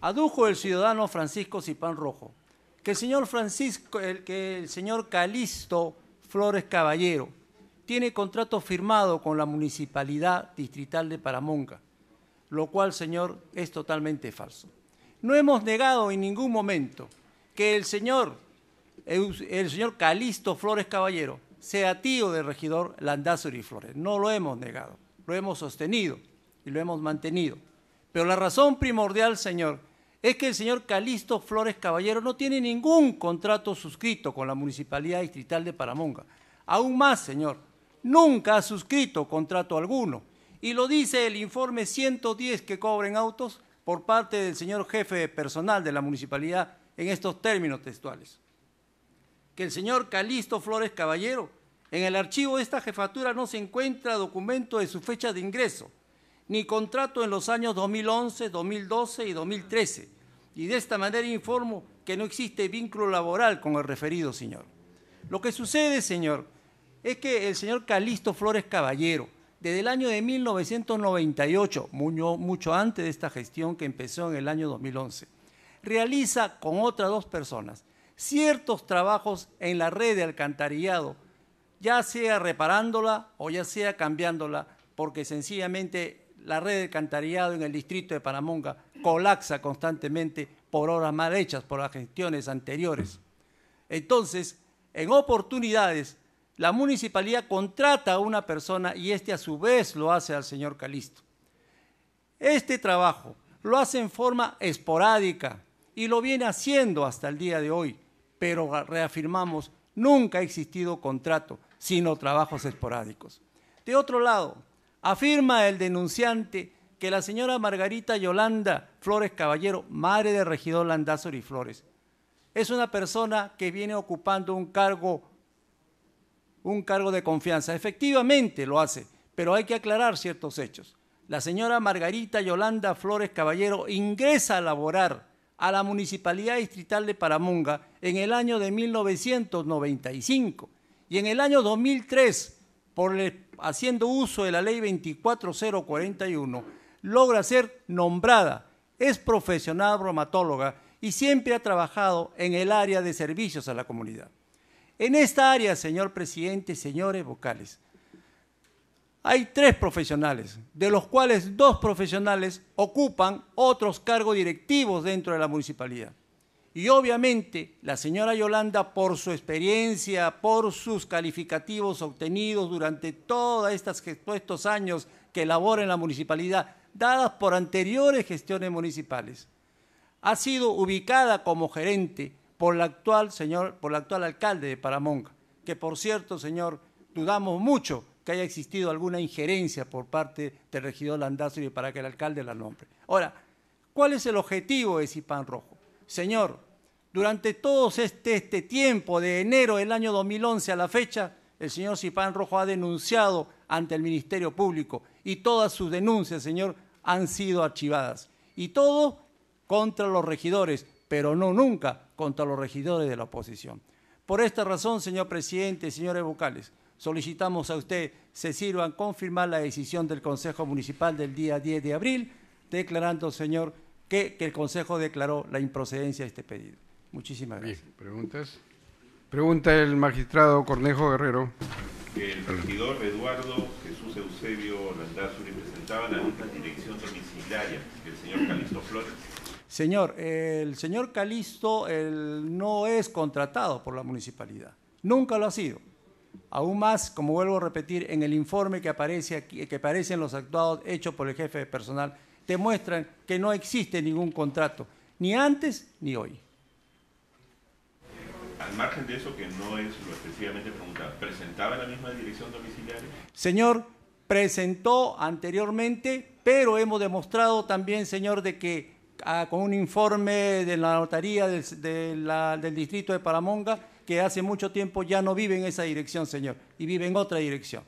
Adujo el ciudadano Francisco Cipán Rojo que el señor Francisco, que el señor Calisto Flores Caballero tiene contrato firmado con la Municipalidad Distrital de Paramonga, lo cual, señor, es totalmente falso. No hemos negado en ningún momento que el señor, el Calisto Flores Caballero sea tío del regidor Landazuri Flores. No lo hemos negado, lo hemos sostenido y lo hemos mantenido. Pero la razón primordial, señor, es que el señor Calisto Flores Caballero no tiene ningún contrato suscrito con la Municipalidad Distrital de Paramonga. Aún más, señor, nunca ha suscrito contrato alguno. Y lo dice el informe 110 que cobren autos, por parte del señor jefe personal de la municipalidad en estos términos textuales. Que el señor Calisto Flores Caballero, en el archivo de esta jefatura no se encuentra documento de su fecha de ingreso, ni contrato en los años 2011, 2012 y 2013. Y de esta manera informo que no existe vínculo laboral con el referido señor. Lo que sucede, señor, es que el señor Calisto Flores Caballero, desde el año de 1998, mucho, antes de esta gestión que empezó en el año 2011. Realiza con otras dos personas ciertos trabajos en la red de alcantarillado, ya sea reparándola o ya sea cambiándola, porque sencillamente la red de alcantarillado en el distrito de Paramonga colapsa constantemente por obras mal hechas, por las gestiones anteriores. Entonces, en oportunidades la municipalidad contrata a una persona y este a su vez lo hace al señor Calisto. Este trabajo lo hace en forma esporádica y lo viene haciendo hasta el día de hoy, pero reafirmamos, nunca ha existido contrato, sino trabajos esporádicos. De otro lado, afirma el denunciante que la señora Margarita Yolanda Flores Caballero, madre del regidor y Flores, es una persona que viene ocupando un cargo un cargo de confianza. Efectivamente lo hace, pero hay que aclarar ciertos hechos. La señora Margarita Yolanda Flores Caballero ingresa a laborar a la Municipalidad Distrital de paramunga en el año de 1995 y en el año 2003, por haciendo uso de la ley 24041, logra ser nombrada. Es profesional bromatóloga y siempre ha trabajado en el área de servicios a la comunidad. En esta área, señor presidente, señores vocales, hay tres profesionales, de los cuales dos profesionales ocupan otros cargos directivos dentro de la municipalidad. Y obviamente la señora Yolanda, por su experiencia, por sus calificativos obtenidos durante todos estos, años que labora en la municipalidad, dadas por anteriores gestiones municipales, ha sido ubicada como gerente por la actual, señor, por la actual alcalde de Paramonga, que por cierto, señor, dudamos mucho que haya existido alguna injerencia por parte del regidor y para que el alcalde la nombre. Ahora, ¿cuál es el objetivo de Cipán Rojo? Señor, durante todo este, este tiempo, de enero del año 2011 a la fecha, el señor Cipán Rojo ha denunciado ante el Ministerio Público y todas sus denuncias, señor, han sido archivadas. Y todo contra los regidores, pero no nunca contra los regidores de la oposición. Por esta razón, señor presidente, señores vocales, solicitamos a usted se sirvan confirmar la decisión del Consejo Municipal del día 10 de abril, declarando, señor, que, el Consejo declaró la improcedencia de este pedido. Muchísimas gracias. ¿Preguntas? Pregunta el magistrado Cornejo Guerrero. El regidor Eduardo Jesús Eusebio Landazuri presentaba la misma dirección domiciliaria del el señor Calixto Flores Señor, el señor Calisto no es contratado por la municipalidad, nunca lo ha sido. Aún más, como vuelvo a repetir, en el informe que aparece que los actuados hechos por el jefe de personal, demuestran que no existe ningún contrato, ni antes ni hoy. Al margen de eso, que no es lo específicamente preguntado, ¿presentaba la misma dirección domiciliaria? Señor, presentó anteriormente, pero hemos demostrado también, señor, de que con un informe de la notaría del, distrito de Paramonga que hace mucho tiempo ya no vive en esa dirección, señor, y vive en otra dirección.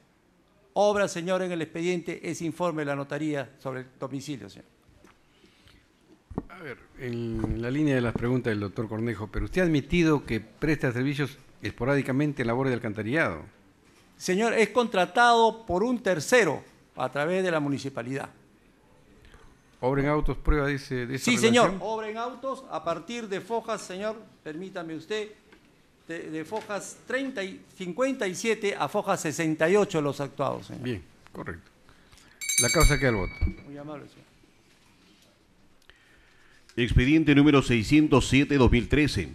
Obra, señor, en el expediente ese informe de la notaría sobre el domicilio, señor. A ver, en la línea de las preguntas del doctor Cornejo, pero usted ha admitido que presta servicios esporádicamente en labores de alcantarillado. Señor, es contratado por un tercero a través de la municipalidad. Obren autos, prueba dice. De sí, señor, obren autos a partir de Fojas, señor, permítame usted, de, Fojas 30 y 57 a Fojas 68 los actuados. Señor. Bien, correcto. La causa queda al voto. Muy amable, señor. Expediente número 607-2013.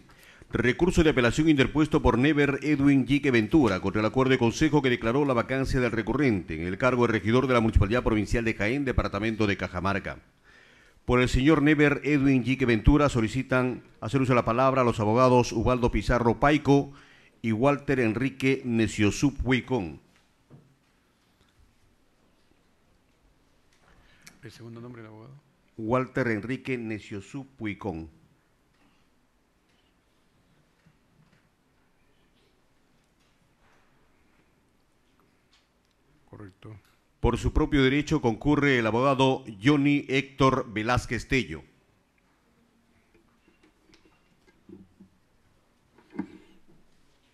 Recurso de apelación interpuesto por Never Edwin Jique Ventura contra el acuerdo de consejo que declaró la vacancia del recurrente en el cargo de regidor de la Municipalidad Provincial de Jaén, departamento de Cajamarca. Por el señor Never Edwin Jique Ventura solicitan hacer uso de la palabra a los abogados Ubaldo Pizarro Paico y Walter Enrique Neciosup Huicón. El segundo nombre del abogado. Walter Enrique Neciosup Huicón. Correcto. Por su propio derecho concurre el abogado Johnny Héctor Velázquez Tello.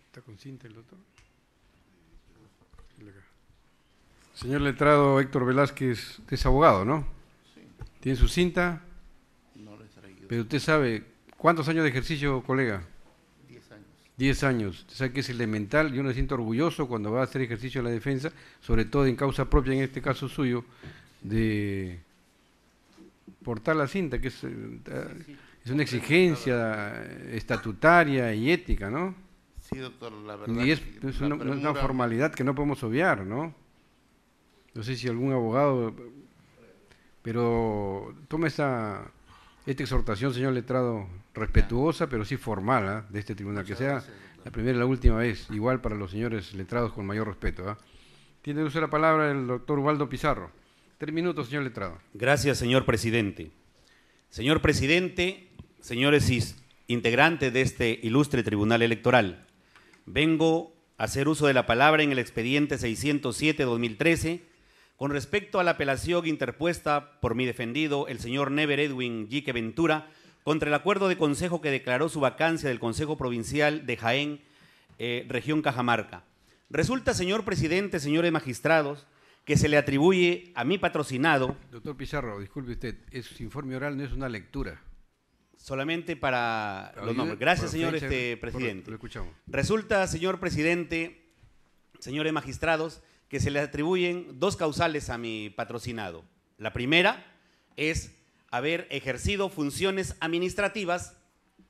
¿Está con cinta el doctor? Señor letrado Héctor Velázquez, usted es abogado, ¿no? Sí. ¿Tiene su cinta? No le traigo. Pero usted sabe, ¿cuántos años de ejercicio, colega? 10 años. O sea que es elemental, yo me siento orgulloso cuando va a hacer ejercicio de la defensa, sobre todo en causa propia, en este caso suyo, de portar la cinta, que es, eh, una exigencia estatutaria y ética, ¿no? Sí, doctor, la verdad. Y es, una, formalidad que no podemos obviar, ¿no? No sé si algún abogado, pero toma esta, esta exhortación, señor letrado, respetuosa, pero sí formal, ¿ah? de este tribunal, que sea la primera y la última vez, igual para los señores letrados con mayor respeto. ¿ah? Tiene uso la palabra el doctor Waldo Pizarro. Tres minutos, señor letrado. Gracias, señor presidente. Señor presidente, señores integrantes de este ilustre tribunal electoral, vengo a hacer uso de la palabra en el expediente 607-2013 con respecto a la apelación interpuesta por mi defendido, el señor Never Edwin Jique Ventura, contra el acuerdo de consejo que declaró su vacancia del Consejo Provincial de Jaén, eh, región Cajamarca. Resulta, señor presidente, señores magistrados, que se le atribuye a mi patrocinado. Doctor Pizarro, disculpe usted, es informe oral, no es una lectura. Solamente para los nombres. Gracias, señor este, presidente. Lo escuchamos. Resulta, señor presidente, señores magistrados, que se le atribuyen dos causales a mi patrocinado. La primera es haber ejercido funciones administrativas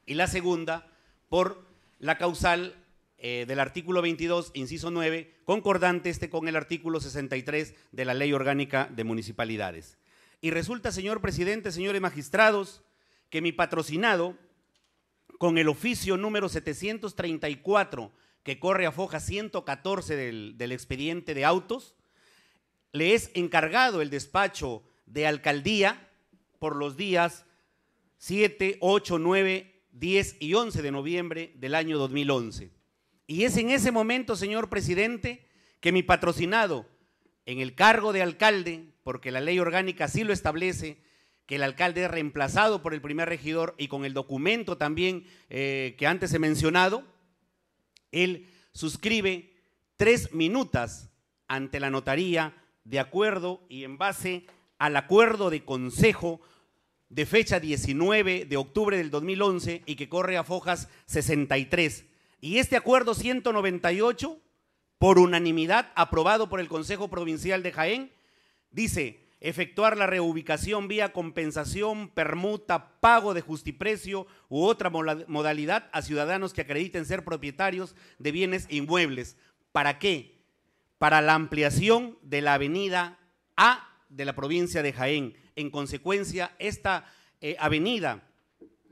y la segunda por la causal eh, del artículo 22, inciso 9, concordante este con el artículo 63 de la Ley Orgánica de Municipalidades. Y resulta, señor presidente, señores magistrados, que mi patrocinado, con el oficio número 734, que corre a foja 114 del, del expediente de autos, le es encargado el despacho de alcaldía por los días 7, 8, 9, 10 y 11 de noviembre del año 2011. Y es en ese momento, señor presidente, que mi patrocinado en el cargo de alcalde, porque la ley orgánica sí lo establece, que el alcalde es reemplazado por el primer regidor y con el documento también eh, que antes he mencionado, él suscribe tres minutas ante la notaría de acuerdo y en base al acuerdo de consejo de fecha 19 de octubre del 2011 y que corre a Fojas 63. Y este acuerdo 198, por unanimidad aprobado por el Consejo Provincial de Jaén, dice efectuar la reubicación vía compensación, permuta, pago de justiprecio u otra modalidad a ciudadanos que acrediten ser propietarios de bienes inmuebles. ¿Para qué? Para la ampliación de la avenida A de la provincia de Jaén en consecuencia esta eh, avenida,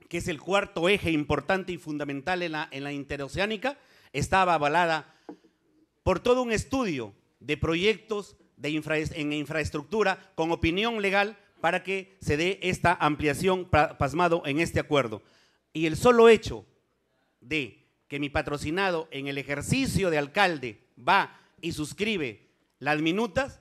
que es el cuarto eje importante y fundamental en la, en la interoceánica, estaba avalada por todo un estudio de proyectos de en infraestructura con opinión legal para que se dé esta ampliación pasmado en este acuerdo. Y el solo hecho de que mi patrocinado en el ejercicio de alcalde va y suscribe las minutas,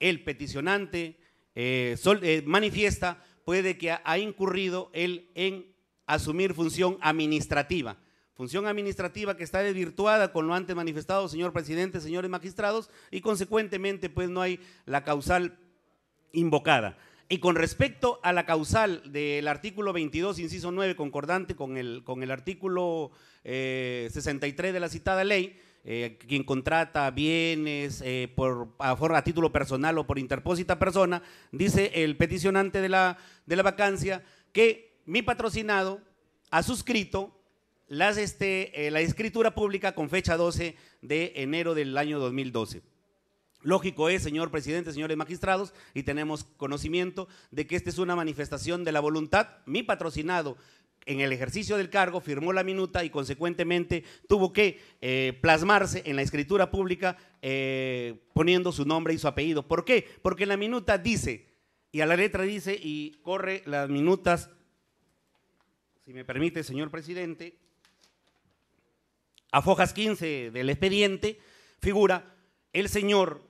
el peticionante eh, eh, manifiesta puede que ha, incurrido él en asumir función administrativa. Función administrativa que está desvirtuada con lo antes manifestado, señor presidente, señores magistrados, y consecuentemente pues no hay la causal invocada. Y con respecto a la causal del artículo 22, inciso 9, concordante con el, con el artículo 63 eh, de la citada ley, eh, quien contrata bienes eh, por, a, a, título personal o por interpósita persona, dice el peticionante de la, de la vacancia que mi patrocinado ha suscrito las, este, eh, la escritura pública con fecha 12 de enero del año 2012. Lógico es, señor presidente, señores magistrados, y tenemos conocimiento de que esta es una manifestación de la voluntad, mi patrocinado, en el ejercicio del cargo firmó la minuta y consecuentemente tuvo que eh, plasmarse en la escritura pública eh, poniendo su nombre y su apellido. ¿Por qué? Porque la minuta dice, y a la letra dice, y corre las minutas, si me permite, señor presidente, a fojas 15 del expediente figura el señor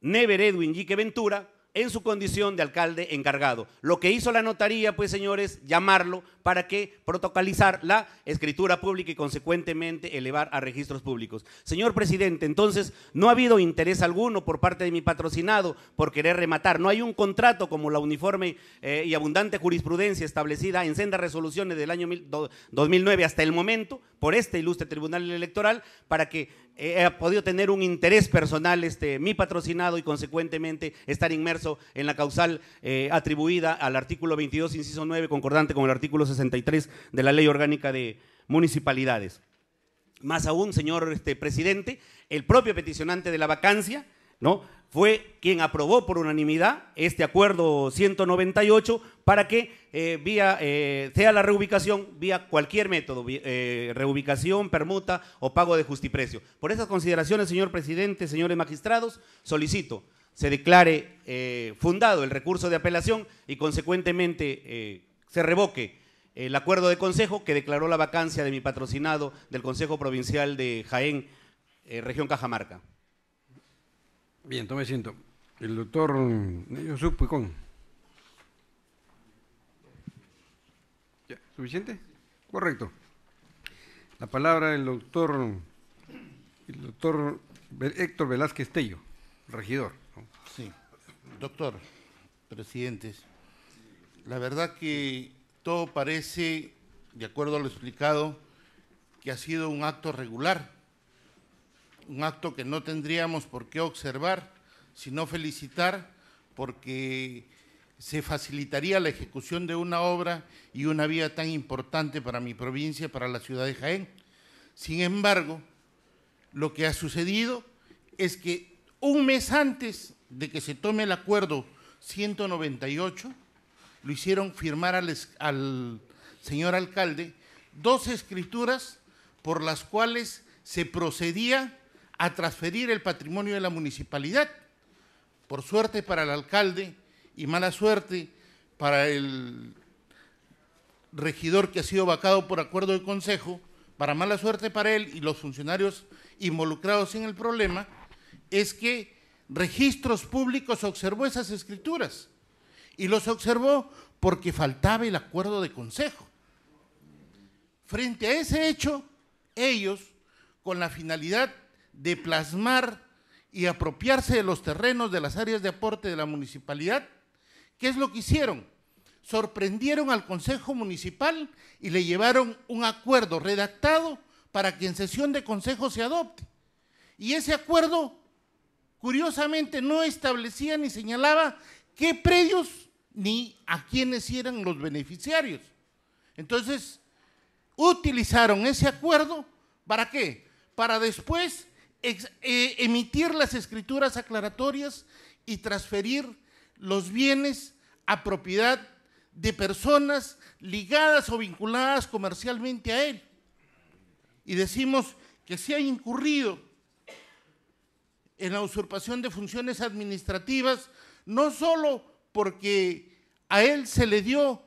Never Edwin Yique Ventura, en su condición de alcalde encargado. Lo que hizo la notaría, pues señores, llamarlo para que protocolizar la escritura pública y consecuentemente elevar a registros públicos. Señor presidente, entonces no ha habido interés alguno por parte de mi patrocinado por querer rematar. No hay un contrato como la uniforme eh, y abundante jurisprudencia establecida en sendas resoluciones del año 2009 hasta el momento por este ilustre tribunal electoral para que He podido tener un interés personal este, mi patrocinado y consecuentemente estar inmerso en la causal eh, atribuida al artículo 22, inciso 9, concordante con el artículo 63 de la Ley Orgánica de Municipalidades. Más aún, señor este, presidente, el propio peticionante de la vacancia, ¿no? fue quien aprobó por unanimidad este acuerdo 198 para que eh, vía, eh, sea la reubicación vía cualquier método, eh, reubicación, permuta o pago de justiprecio. Por esas consideraciones, señor presidente, señores magistrados, solicito se declare fundado el recurso de apelación y consecuentemente se revoque el acuerdo de consejo que declaró la vacancia de mi patrocinado del Consejo Provincial de Jaén, Región Cajamarca. Bien, tome asiento. El doctor mm, Yusuf Puicón. ¿Ya? ¿Suficiente? Correcto. La palabra del doctor, el doctor Héctor Velázquez Tello, regidor. Sí. Doctor, presidentes, la verdad que todo parece, de acuerdo a lo explicado, que ha sido un acto regular un acto que no tendríamos por qué observar, sino felicitar porque se facilitaría la ejecución de una obra y una vía tan importante para mi provincia, para la ciudad de Jaén. Sin embargo, lo que ha sucedido es que un mes antes de que se tome el acuerdo 198, lo hicieron firmar al, señor alcalde dos escrituras por las cuales se procedía a transferir el patrimonio de la municipalidad. Por suerte para el alcalde y mala suerte para el regidor que ha sido vacado por acuerdo de consejo, para mala suerte para él y los funcionarios involucrados en el problema, es que registros públicos observó esas escrituras y los observó porque faltaba el acuerdo de consejo. Frente a ese hecho, ellos, con la finalidad de plasmar y apropiarse de los terrenos de las áreas de aporte de la municipalidad, ¿qué es lo que hicieron? Sorprendieron al Consejo Municipal y le llevaron un acuerdo redactado para que en sesión de consejo se adopte. Y ese acuerdo, curiosamente, no establecía ni señalaba qué predios ni a quiénes eran los beneficiarios. Entonces, utilizaron ese acuerdo para qué? Para después eh, emitir las escrituras aclaratorias y transferir los bienes a propiedad de personas ligadas o vinculadas comercialmente a él. Y decimos que se ha incurrido en la usurpación de funciones administrativas, no solo porque a él se le dio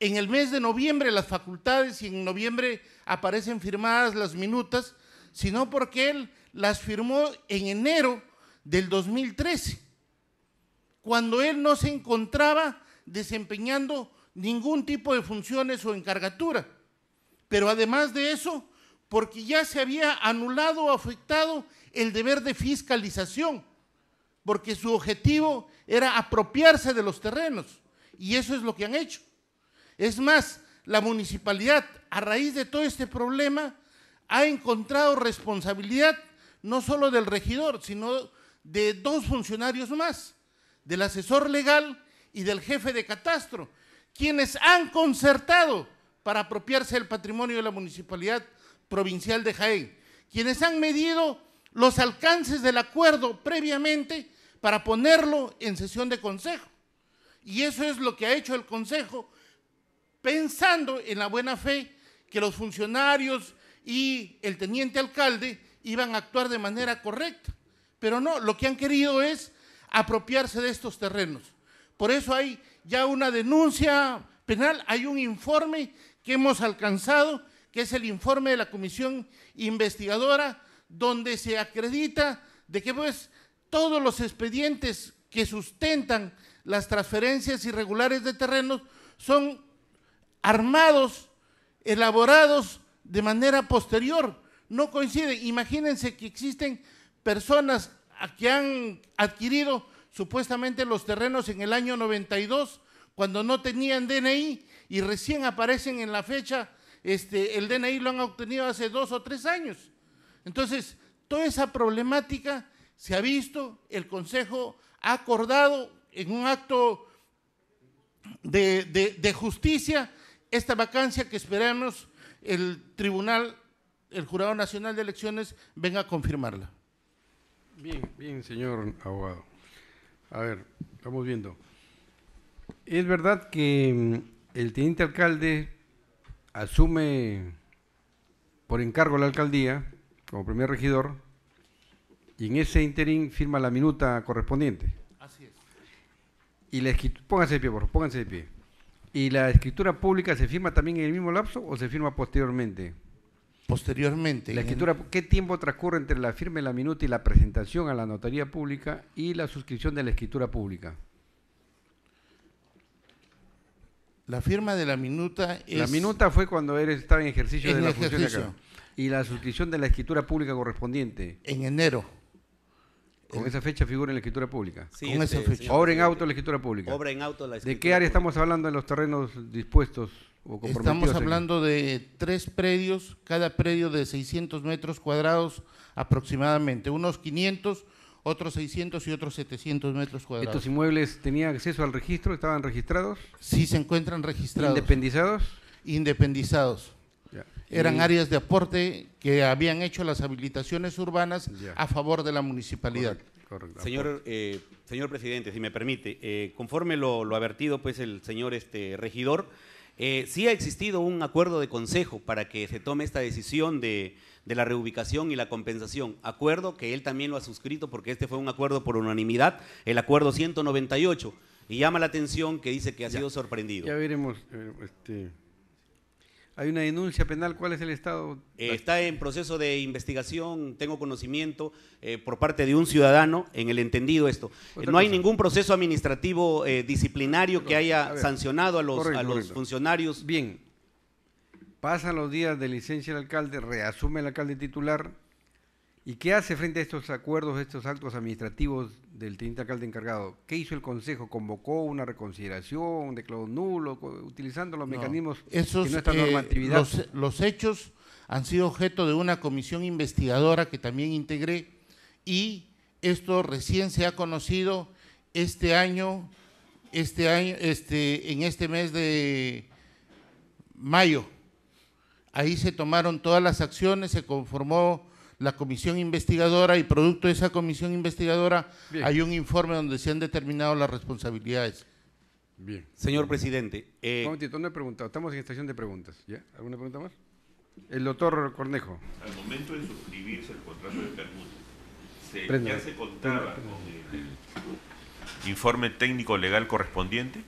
en el mes de noviembre las facultades y en noviembre aparecen firmadas las minutas, sino porque él las firmó en enero del 2013, cuando él no se encontraba desempeñando ningún tipo de funciones o encargatura. Pero además de eso, porque ya se había anulado o afectado el deber de fiscalización, porque su objetivo era apropiarse de los terrenos, y eso es lo que han hecho. Es más, la municipalidad, a raíz de todo este problema, ha encontrado responsabilidad no solo del regidor, sino de dos funcionarios más, del asesor legal y del jefe de catastro, quienes han concertado para apropiarse el patrimonio de la Municipalidad Provincial de Jaén, quienes han medido los alcances del acuerdo previamente para ponerlo en sesión de consejo. Y eso es lo que ha hecho el consejo, pensando en la buena fe que los funcionarios y el teniente alcalde iban a actuar de manera correcta. Pero no, lo que han querido es apropiarse de estos terrenos. Por eso hay ya una denuncia penal, hay un informe que hemos alcanzado, que es el informe de la Comisión Investigadora, donde se acredita de que pues todos los expedientes que sustentan las transferencias irregulares de terrenos son armados, elaborados de manera posterior, no coinciden. Imagínense que existen personas que han adquirido supuestamente los terrenos en el año 92 cuando no tenían DNI y recién aparecen en la fecha, este, el DNI lo han obtenido hace dos o tres años. Entonces, toda esa problemática se ha visto, el Consejo ha acordado en un acto de, de justicia esta vacancia que esperamos el Tribunal el Jurado Nacional de Elecciones venga a confirmarla. Bien, bien, señor abogado. A ver, estamos viendo. Es verdad que mm, el teniente alcalde asume por encargo la alcaldía como primer regidor y en ese interín firma la minuta correspondiente. Así es. Y la pónganse de pie, por favor, pónganse de pie. ¿Y la escritura pública se firma también en el mismo lapso o se firma posteriormente? Posteriormente. La escritura, ¿qué tiempo transcurre entre la firma de la minuta y la presentación a la notaría pública y la suscripción de la escritura pública? La firma de la minuta es. La minuta fue cuando él estaba en ejercicio de la función de acá. Y la suscripción de la escritura pública correspondiente. En enero. Con esa fecha figura en la escritura pública. Sí, con este, esa fecha. Obra en auto la escritura pública. en auto la escritura. ¿De qué área estamos hablando en los terrenos dispuestos? Estamos hablando de tres predios, cada predio de 600 metros cuadrados aproximadamente, unos 500, otros 600 y otros 700 metros cuadrados. ¿Estos inmuebles tenían acceso al registro? ¿Estaban registrados? Sí, se encuentran registrados. ¿Independizados? Independizados. Eran áreas de aporte que habían hecho las habilitaciones urbanas a favor de la municipalidad. Señor, eh, señor presidente, si me permite, eh, conforme lo, lo, advertido, pues el señor este, regidor, eh, sí ha existido un acuerdo de consejo para que se tome esta decisión de, la reubicación y la compensación. Acuerdo que él también lo ha suscrito porque este fue un acuerdo por unanimidad, el acuerdo 198. Y llama la atención que dice que ha sido sorprendido. Ya veremos. Eh, este... Hay una denuncia penal, ¿cuál es el estado? está en proceso de investigación, tengo conocimiento eh, por parte de un ciudadano en el entendido esto. Eh, no hay ningún proceso administrativo eh, disciplinario que haya sancionado a los, los funcionarios. Bien, pasan los días de licencia del alcalde, reasume el alcalde titular, ¿Y qué hace frente a estos acuerdos, estos actos administrativos del teniente alcalde encargado? ¿Qué hizo el Consejo? ¿Convocó una reconsideración, declaró nulo, utilizando los mecanismos de nuestra eh, normatividad? Los, los, hechos han sido objeto de una comisión investigadora que también integré y esto recién se ha conocido este año, este año, este, en este mes de mayo. Ahí se tomaron todas las acciones, se conformó la comisión investigadora y producto de esa comisión investigadora hay un informe donde se han determinado las responsabilidades. Bien. Señor presidente. Eh, no he Estamos en estación de preguntas. ¿Alguna pregunta más? El doctor Cornejo. Al momento de suscribirse el contrato de permuta, se, ya se contaba con el informe técnico legal correspondiente.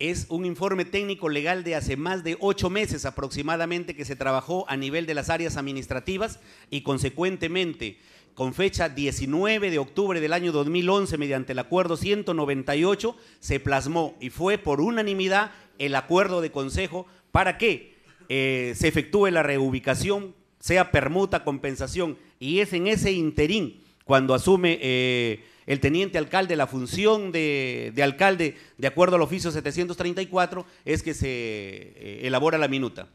Es un informe técnico legal de hace más de ocho meses aproximadamente que se trabajó a nivel de las áreas administrativas y consecuentemente con fecha 19 de octubre del año 2011 mediante el acuerdo 198 se plasmó y fue por unanimidad el acuerdo de consejo para que eh, se efectúe la reubicación, sea permuta, compensación y es en ese interín cuando asume eh, el teniente alcalde la función de, alcalde de acuerdo al oficio 734, es que se eh, elabora la minuta.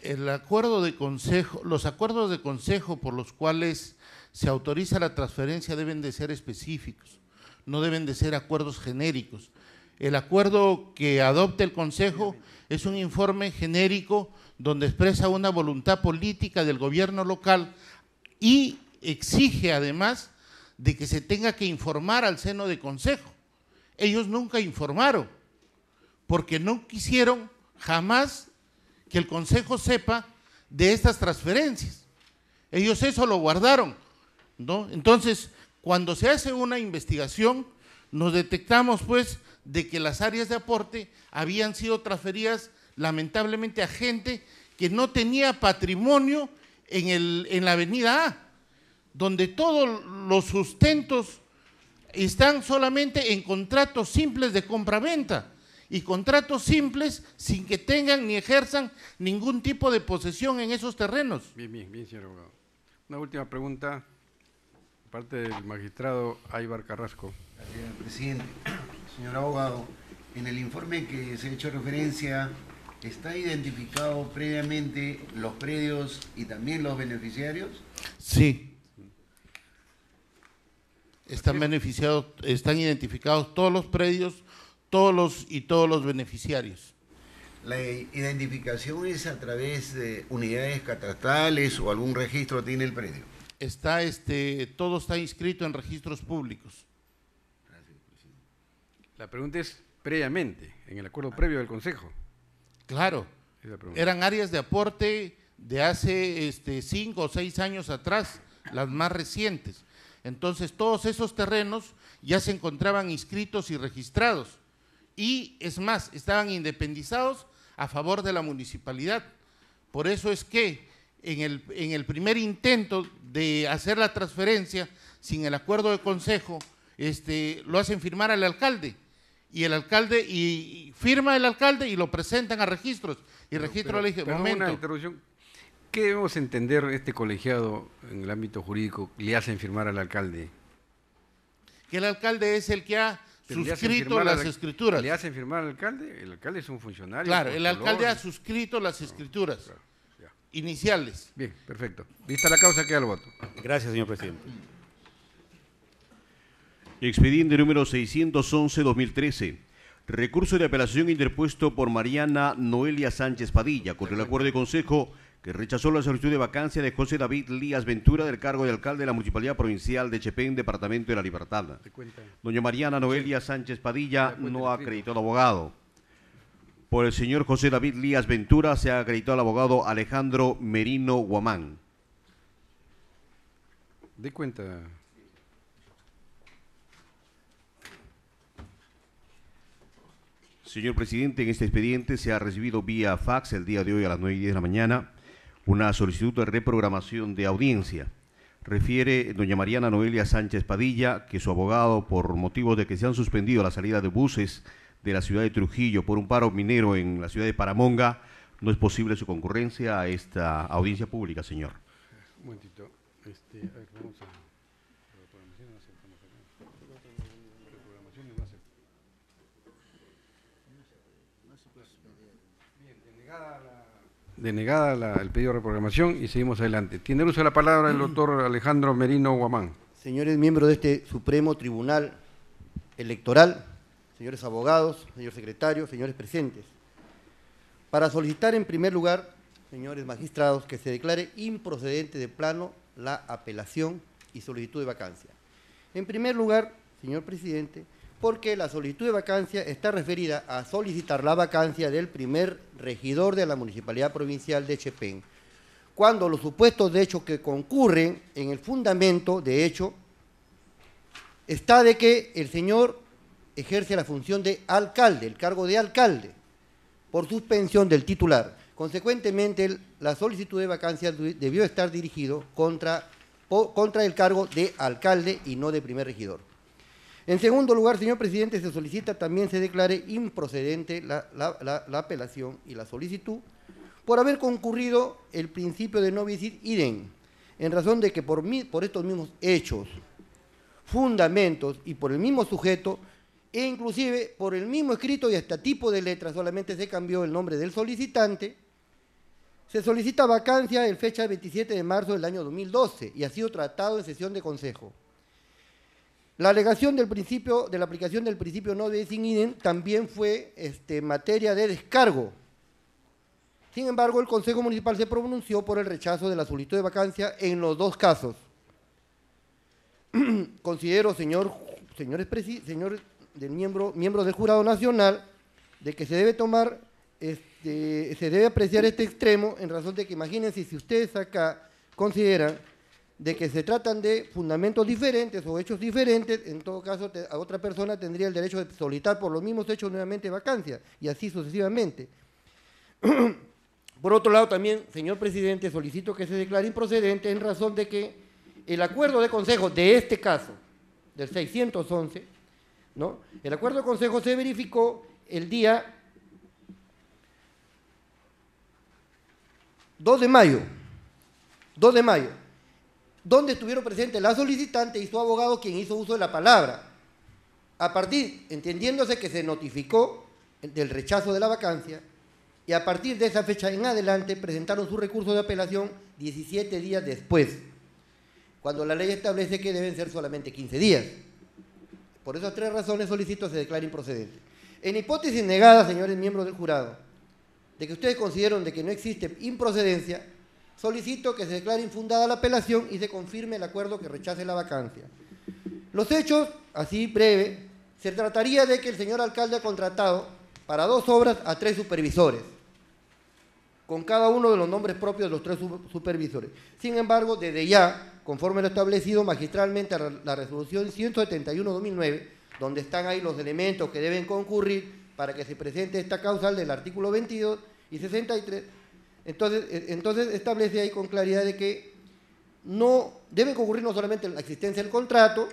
El acuerdo de consejo, los acuerdos de consejo por los cuales se autoriza la transferencia deben de ser específicos, no deben de ser acuerdos genéricos. El acuerdo que adopte el Consejo es un informe genérico donde expresa una voluntad política del gobierno local y exige además de que se tenga que informar al seno de consejo. Ellos nunca informaron, porque no quisieron jamás que el consejo sepa de estas transferencias. Ellos eso lo guardaron, ¿no? Entonces, cuando se hace una investigación, nos detectamos pues de que las áreas de aporte habían sido transferidas lamentablemente a gente que no tenía patrimonio en, el, en la avenida A, donde todos los sustentos están solamente en contratos simples de compra-venta y contratos simples sin que tengan ni ejerzan ningún tipo de posesión en esos terrenos. Bien, bien, bien, señor abogado. Una última pregunta, parte del magistrado Aybar Carrasco. Gracias, presidente. Señor abogado, en el informe que se ha hecho referencia ¿Está identificado previamente los predios y también los beneficiarios? Sí. Están beneficiados, están identificados todos los predios, todos y todos los beneficiarios. ¿La identificación es a través de unidades catastrales o algún registro tiene el predio? Está este, todo está inscrito en registros públicos. Gracias, La pregunta es previamente, en el acuerdo previo del Consejo. Claro, eran áreas de aporte de hace este, cinco o seis años atrás, las más recientes. Entonces, todos esos terrenos ya se encontraban inscritos y registrados. Y es más, estaban independizados a favor de la municipalidad. Por eso es que en el, en el primer intento de hacer la transferencia sin el acuerdo de consejo, este, lo hacen firmar al alcalde y el alcalde, y firma el alcalde y lo presentan a registros. Y registro le dije, momento. Una interrupción. ¿Qué debemos entender este colegiado en el ámbito jurídico le hacen firmar al alcalde? Que el alcalde es el que ha suscrito las escrituras. ¿Le hacen firmar al alcalde? El alcalde es un funcionario. Claro, el alcalde ha suscrito las ah, escrituras. iniciales. Bien, perfecto. Vista la causa, queda el voto. Gracias, señor presidente. Expediente número 611-2013. Recurso de apelación interpuesto por Mariana Noelia Sánchez Padilla contra el acuerdo de consejo que rechazó la solicitud de vacancia de José David Lías Ventura del cargo de alcalde de la Municipalidad Provincial de Chepén, Departamento de la Libertad. Doña Mariana Noelia Sánchez Padilla no ha acreditado abogado. Por el señor José David Lías Ventura se ha acreditado al abogado Alejandro Merino Guamán. De cuenta, Señor presidente, en este expediente se ha recibido vía fax el día de hoy a las 9 y 10 de la mañana una solicitud de reprogramación de audiencia. Refiere doña Mariana Noelia Sánchez Padilla que su abogado, por motivos de que se han suspendido la salida de buses de la ciudad de Trujillo por un paro minero en la ciudad de Paramonga, no es posible su concurrencia a esta audiencia pública, señor. Un momentito. Este, denegada, el pedido de reprogramación y seguimos adelante. Tiene uso de la palabra el doctor Alejandro Merino Guamán. Señores miembros de este Supremo Tribunal Electoral, señores abogados, señor secretario, señores presentes, para solicitar en primer lugar, señores magistrados, que se declare improcedente de plano la apelación y solicitud de vacancia. En primer lugar, señor presidente, porque la solicitud de vacancia está referida a solicitar la vacancia del primer regidor de la Municipalidad Provincial de Chepén, cuando los supuestos de hecho que concurren en el fundamento de hecho está de que el señor ejerce la función de alcalde, el cargo de alcalde, por suspensión del titular. Consecuentemente, la solicitud de vacancia debió estar dirigido contra, contra el cargo de alcalde y no de primer regidor. En segundo lugar, señor presidente, se solicita también se declare improcedente la, apelación y la solicitud por haber concurrido el principio de no visit idem, en razón de que por, por estos mismos hechos, fundamentos y por el mismo sujeto, e inclusive por el mismo escrito y hasta tipo de letra, solamente se cambió el nombre del solicitante, se solicita vacancia en fecha 27 de marzo del año 2012 y ha sido tratado en sesión de consejo. La alegación del principio, de la aplicación del principio no de sin idem también fue este, materia de descargo. Sin embargo, el Consejo Municipal se pronunció por el rechazo de la solicitud de vacancia en los dos casos. Considero, señor, señores, señor del miembro, del Jurado Nacional, de que se debe tomar, este, se debe apreciar este extremo en razón de que imagínense si ustedes acá consideran de que se tratan de fundamentos diferentes o hechos diferentes, en todo caso a otra persona tendría el derecho de solicitar por los mismos hechos nuevamente vacancia y así sucesivamente. por otro lado, también, señor presidente, solicito que se declare improcedente en razón de que el acuerdo de consejo de este caso, del 611, ¿no? el acuerdo de consejo se verificó el día 2 de mayo, 2 de mayo, donde estuvieron presentes la solicitante y su abogado quien hizo uso de la palabra. A partir, entendiéndose que se notificó del rechazo de la vacancia, y a partir de esa fecha en adelante presentaron su recurso de apelación 17 días después, cuando la ley establece que deben ser solamente 15 días. Por esas tres razones solicito se declare improcedente. En hipótesis negada, señores miembros del jurado, de que ustedes consideran de que no existe improcedencia, solicito que se declare infundada la apelación y se confirme el acuerdo que rechace la vacancia. Los hechos, así breve, se trataría de que el señor alcalde ha contratado para dos obras a tres supervisores, con cada uno de los nombres propios de los tres supervisores. Sin embargo, desde ya, conforme lo establecido magistralmente a la resolución 171-2009, donde están ahí los elementos que deben concurrir para que se presente esta causa del artículo 22 y 63, entonces, e, entonces establece ahí con claridad de que no debe concurrir no solamente la existencia del contrato,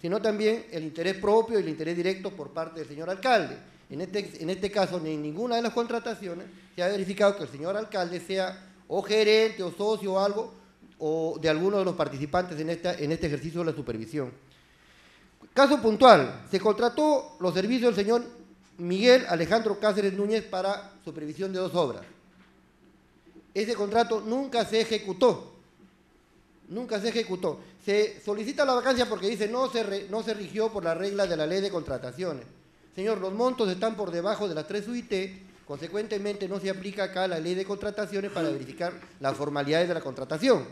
sino también el interés propio y el interés directo por parte del señor alcalde. En este, en este caso, ni en ninguna de las contrataciones se ha verificado que el señor alcalde sea o gerente o socio o algo o de alguno de los participantes en, esta, en este ejercicio de la supervisión. Caso puntual, se contrató los servicios del señor Miguel Alejandro Cáceres Núñez para supervisión de dos obras ese contrato nunca se ejecutó. Nunca se ejecutó. Se solicita la vacancia porque dice no se, no se rigió por la regla de la ley de contrataciones. Señor, los montos están por debajo de las tres UIT, consecuentemente no se aplica acá la ley de contrataciones para verificar las formalidades de la contratación.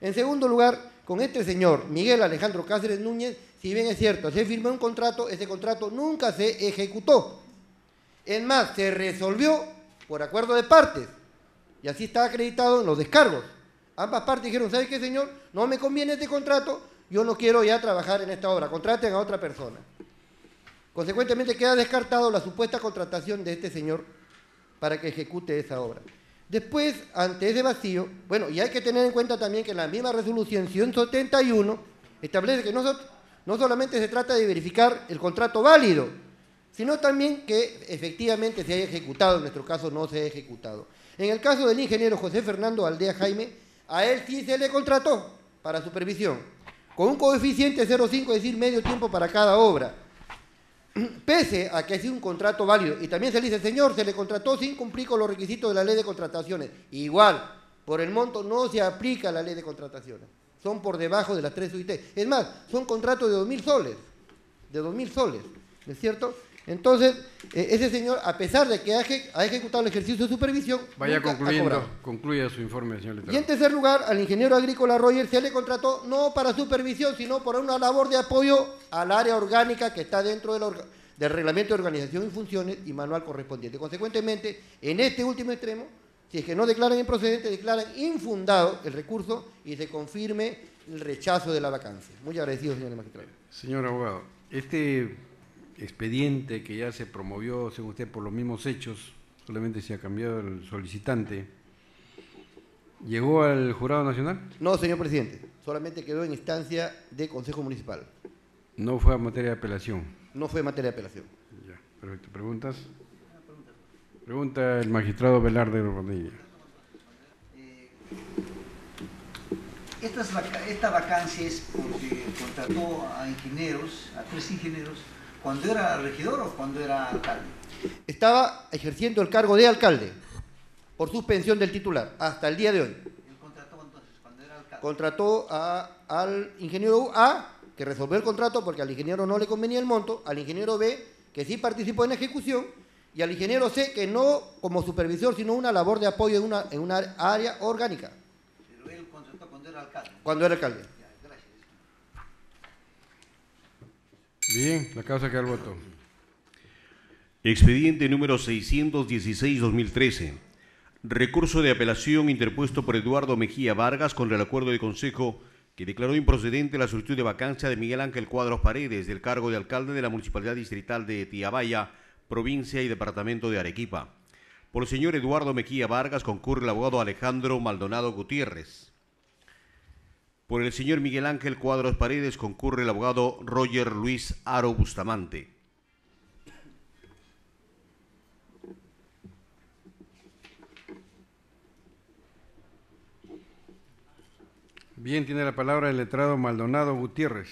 En segundo lugar, con este señor, Miguel Alejandro Cáceres Núñez, si bien es cierto, se firmó un contrato, ese contrato nunca se ejecutó. Es más, se resolvió por acuerdo de partes y así está acreditado en los descargos. Ambas partes dijeron, ¿sabes qué, señor? No me conviene este contrato, yo no quiero ya trabajar en esta obra, contraten a otra persona. Consecuentemente queda descartado la supuesta contratación de este señor para que ejecute esa obra. Después, ante ese vacío, bueno, y hay que tener en cuenta también que la misma resolución 171 establece que no solamente se trata de verificar el contrato válido, sino también que efectivamente se haya ejecutado, en nuestro caso no se ha ejecutado. En el caso del ingeniero José Fernando Aldea Jaime, a él sí se le contrató para supervisión, con un coeficiente 0,5, es decir, medio tiempo para cada obra. Pese a que ha sido un contrato válido, y también se le dice, señor, se le contrató sin cumplir con los requisitos de la ley de contrataciones. Igual, por el monto no se aplica la ley de contrataciones. Son por debajo de las tres UIT. Es más, son contratos de 2.000 soles. De 2.000 soles. ¿No es cierto? Entonces, eh, ese señor, a pesar de que ha, ejecutado el ejercicio de supervisión, vaya concluyendo, concluya su informe, señor Letrado. Y en tercer lugar, al ingeniero agrícola Roger se le contrató no para supervisión, sino por una labor de apoyo al área orgánica que está dentro del, del reglamento de organización y funciones y manual correspondiente. Consecuentemente, en este último extremo, si es que no declaran improcedente, declaran infundado el recurso y se confirme el rechazo de la vacancia. Muy agradecido, señor magistrado. Señor abogado, este expediente que ya se promovió, según usted, por los mismos hechos, solamente se ha cambiado el solicitante, ¿llegó al Jurado Nacional? No, señor presidente, solamente quedó en instancia de Consejo Municipal. No fue a materia de apelación. No fue a materia de apelación. Ya, perfecto. ¿Preguntas? Pregunta el magistrado Velarde Rodríguez. Esta, es esta vacancia es porque contrató a ingenieros, a tres ingenieros, cuando era regidor o cuando era alcalde? Estaba ejerciendo el cargo de alcalde por suspensión del titular hasta el día de hoy. ¿Él contrató entonces cuando era alcalde? Contrató al ingeniero A, que resolvió el contrato porque al ingeniero no le convenía el monto, al ingeniero B, que sí participó en la ejecución, y al ingeniero C, que no como supervisor, sino una labor de apoyo en una, en una área orgánica. Pero él contrató cuando era alcalde. Cuando era alcalde. Bien, la causa que al voto. Expediente número 616-2013. Recurso de apelación interpuesto por Eduardo Mejía Vargas con el acuerdo de consejo que declaró improcedente la solicitud de vacancia de Miguel Ángel Cuadros Paredes del cargo de alcalde de la Municipalidad Distrital de Tiabaya, provincia y departamento de Arequipa. Por el señor Eduardo Mejía Vargas concurre el abogado Alejandro Maldonado Gutiérrez. Por el señor Miguel Ángel Cuadros Paredes concurre el abogado Roger Luis Aro Bustamante. Bien, tiene la palabra el letrado Maldonado Gutiérrez.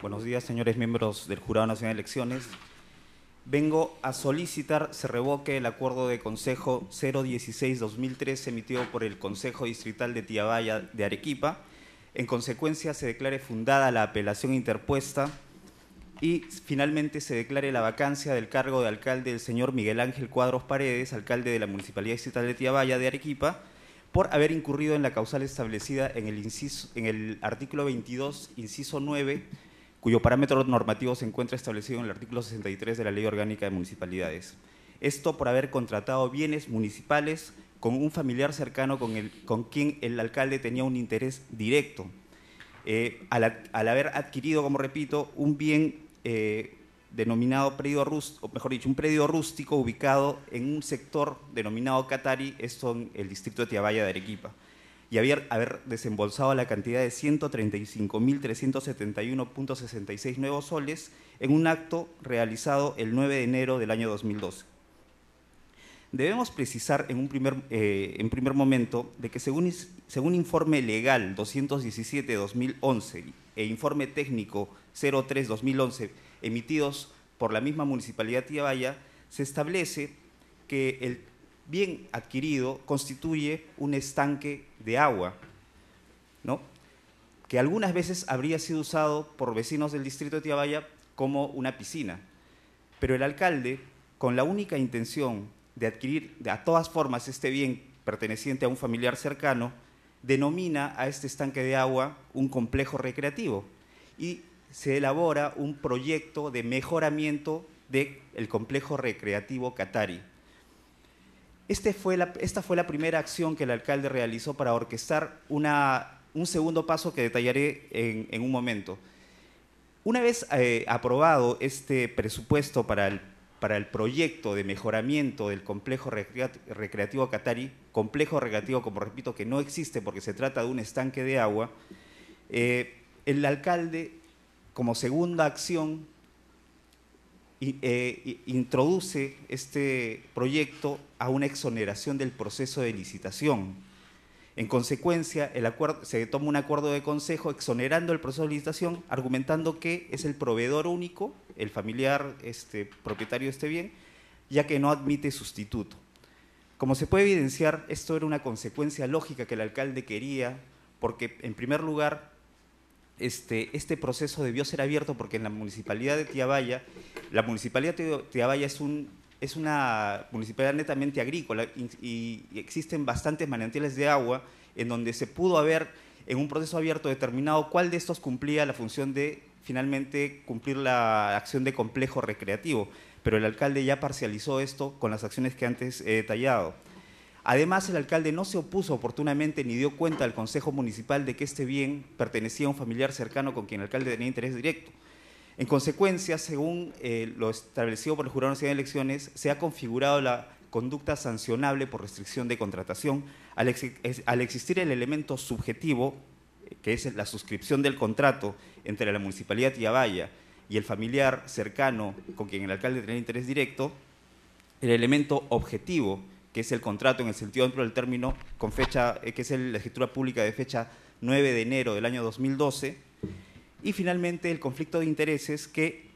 Buenos días, señores miembros del Jurado Nacional de Elecciones. Vengo a solicitar se revoque el acuerdo de Consejo 016-2003 emitido por el Consejo Distrital de Tiabaya de Arequipa en consecuencia, se declare fundada la apelación interpuesta y finalmente se declare la vacancia del cargo de alcalde del señor Miguel Ángel Cuadros Paredes, alcalde de la Municipalidad Distrital de Tiabaya de Arequipa, por haber incurrido en la causal establecida en el, inciso, en el artículo 22, inciso 9, cuyo parámetro normativo se encuentra establecido en el artículo 63 de la Ley Orgánica de Municipalidades. Esto por haber contratado bienes municipales con un familiar cercano con, el, con quien el alcalde tenía un interés directo. Eh, al, haber adquirido, como repito, un bien eh, denominado predio rústico, o mejor dicho, un predio rústico ubicado en un sector denominado Catari, esto en el distrito de Tiabaya de Arequipa, y haber, haber desembolsado la cantidad de 135.371.66 nuevos soles en un acto realizado el 9 de enero del año 2012. Debemos precisar eh, en primer, momento de que según, informe legal 217-2011 e informe técnico 03-2011 emitidos por la misma Municipalidad Tiabaya, se establece que el bien adquirido constituye un estanque de agua, que algunas veces habría sido usado por vecinos del distrito de Tiabaya como una piscina. Pero el alcalde, con la única intención de adquirir de a todas formas este bien perteneciente a un familiar cercano, denomina a este estanque de agua un complejo recreativo y se elabora un proyecto de mejoramiento del complejo recreativo Catari. Este esta fue la primera acción que el alcalde realizó para orquestar una, un segundo paso que detallaré en, un momento. Una vez eh, aprobado este presupuesto para el para el proyecto de mejoramiento del complejo recreativo Catari, complejo recreativo, como repito, que no existe porque se trata de un estanque de agua, eh, el alcalde, como segunda acción, eh, introduce este proyecto a una exoneración del proceso de licitación en consecuencia, se toma un acuerdo de consejo exonerando el proceso de licitación, argumentando que es el proveedor único, el familiar este, propietario de este bien, ya que no admite sustituto. Como se puede evidenciar, esto era una consecuencia lógica que el alcalde quería, porque en primer lugar, este, este proceso debió ser abierto porque en la municipalidad de Tiabaya, la municipalidad de Tiabaya es un es una municipalidad netamente agrícola y, existen bastantes manantiales de agua en donde se pudo haber en un proceso abierto determinado cuál de estos cumplía la función de finalmente cumplir la acción de complejo recreativo, pero el alcalde ya parcializó esto con las acciones que antes he detallado. Además, el alcalde no se opuso oportunamente ni dio cuenta al Consejo Municipal de que este bien pertenecía a un familiar cercano con quien el alcalde tenía interés directo. En consecuencia, según eh, lo establecido por el Jurado Nacional de Elecciones, se ha configurado la conducta sancionable por restricción de contratación al, existir el elemento subjetivo, eh, que es la suscripción del contrato entre la Municipalidad de Tiabaya y el familiar cercano con quien el alcalde tenía interés directo, el elemento objetivo, que es el contrato en el sentido amplio del término, con fecha, eh, que es la escritura pública de fecha 9 de enero del año 2012, y finalmente el conflicto de intereses que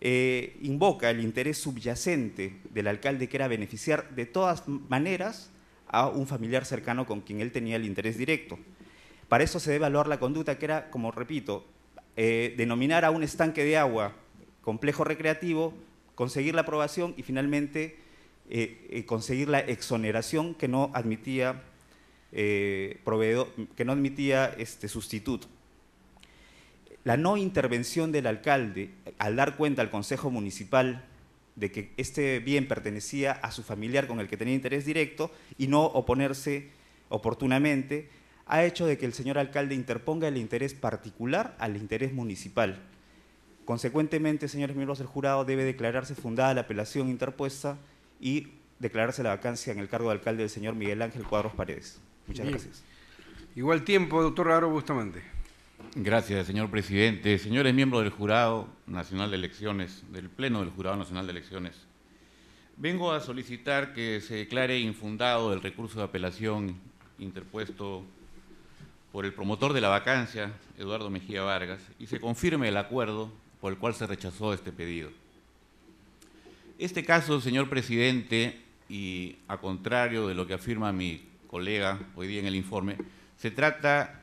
eh, invoca el interés subyacente del alcalde que era beneficiar de todas maneras a un familiar cercano con quien él tenía el interés directo. Para eso se debe evaluar la conducta que era, como repito, eh, denominar a un estanque de agua complejo recreativo, conseguir la aprobación y finalmente eh, conseguir la exoneración que no admitía, que no admitía este, sustituto la no intervención del alcalde eh, al dar cuenta al Consejo Municipal de que este bien pertenecía a su familiar con el que tenía interés directo y no oponerse oportunamente, ha hecho de que el señor alcalde interponga el interés particular al interés municipal. Consecuentemente, señores miembros del jurado, debe declararse fundada la apelación interpuesta y declararse la vacancia en el cargo de alcalde del señor Miguel Ángel Cuadros Paredes. Muchas gracias. Igual tiempo, doctor Raro Bustamante. Gracias, señor presidente. Señores miembros del Jurado Nacional de Elecciones, del Pleno del Jurado Nacional de Elecciones, vengo a solicitar que se declare infundado el recurso de apelación interpuesto por el promotor de la vacancia, Eduardo Mejía Vargas, y se confirme el acuerdo por el cual se rechazó este pedido. Este caso, señor presidente, y a contrario de lo que afirma mi colega hoy día en el informe, se trata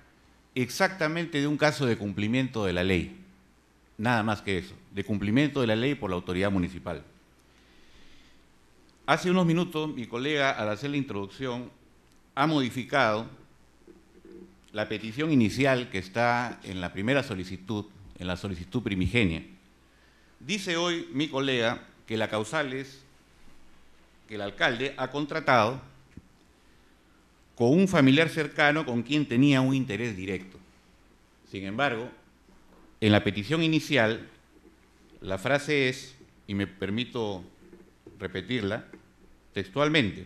exactamente de un caso de cumplimiento de la ley, nada más que eso, de cumplimiento de la ley por la autoridad municipal. Hace unos minutos mi colega, al hacer la introducción, ha modificado la petición inicial que está en la primera solicitud, en la solicitud primigenia. Dice hoy mi colega que la causal es que el alcalde ha contratado con un familiar cercano con quien tenía un interés directo. Sin embargo, en la petición inicial, la frase es, y me permito repetirla textualmente,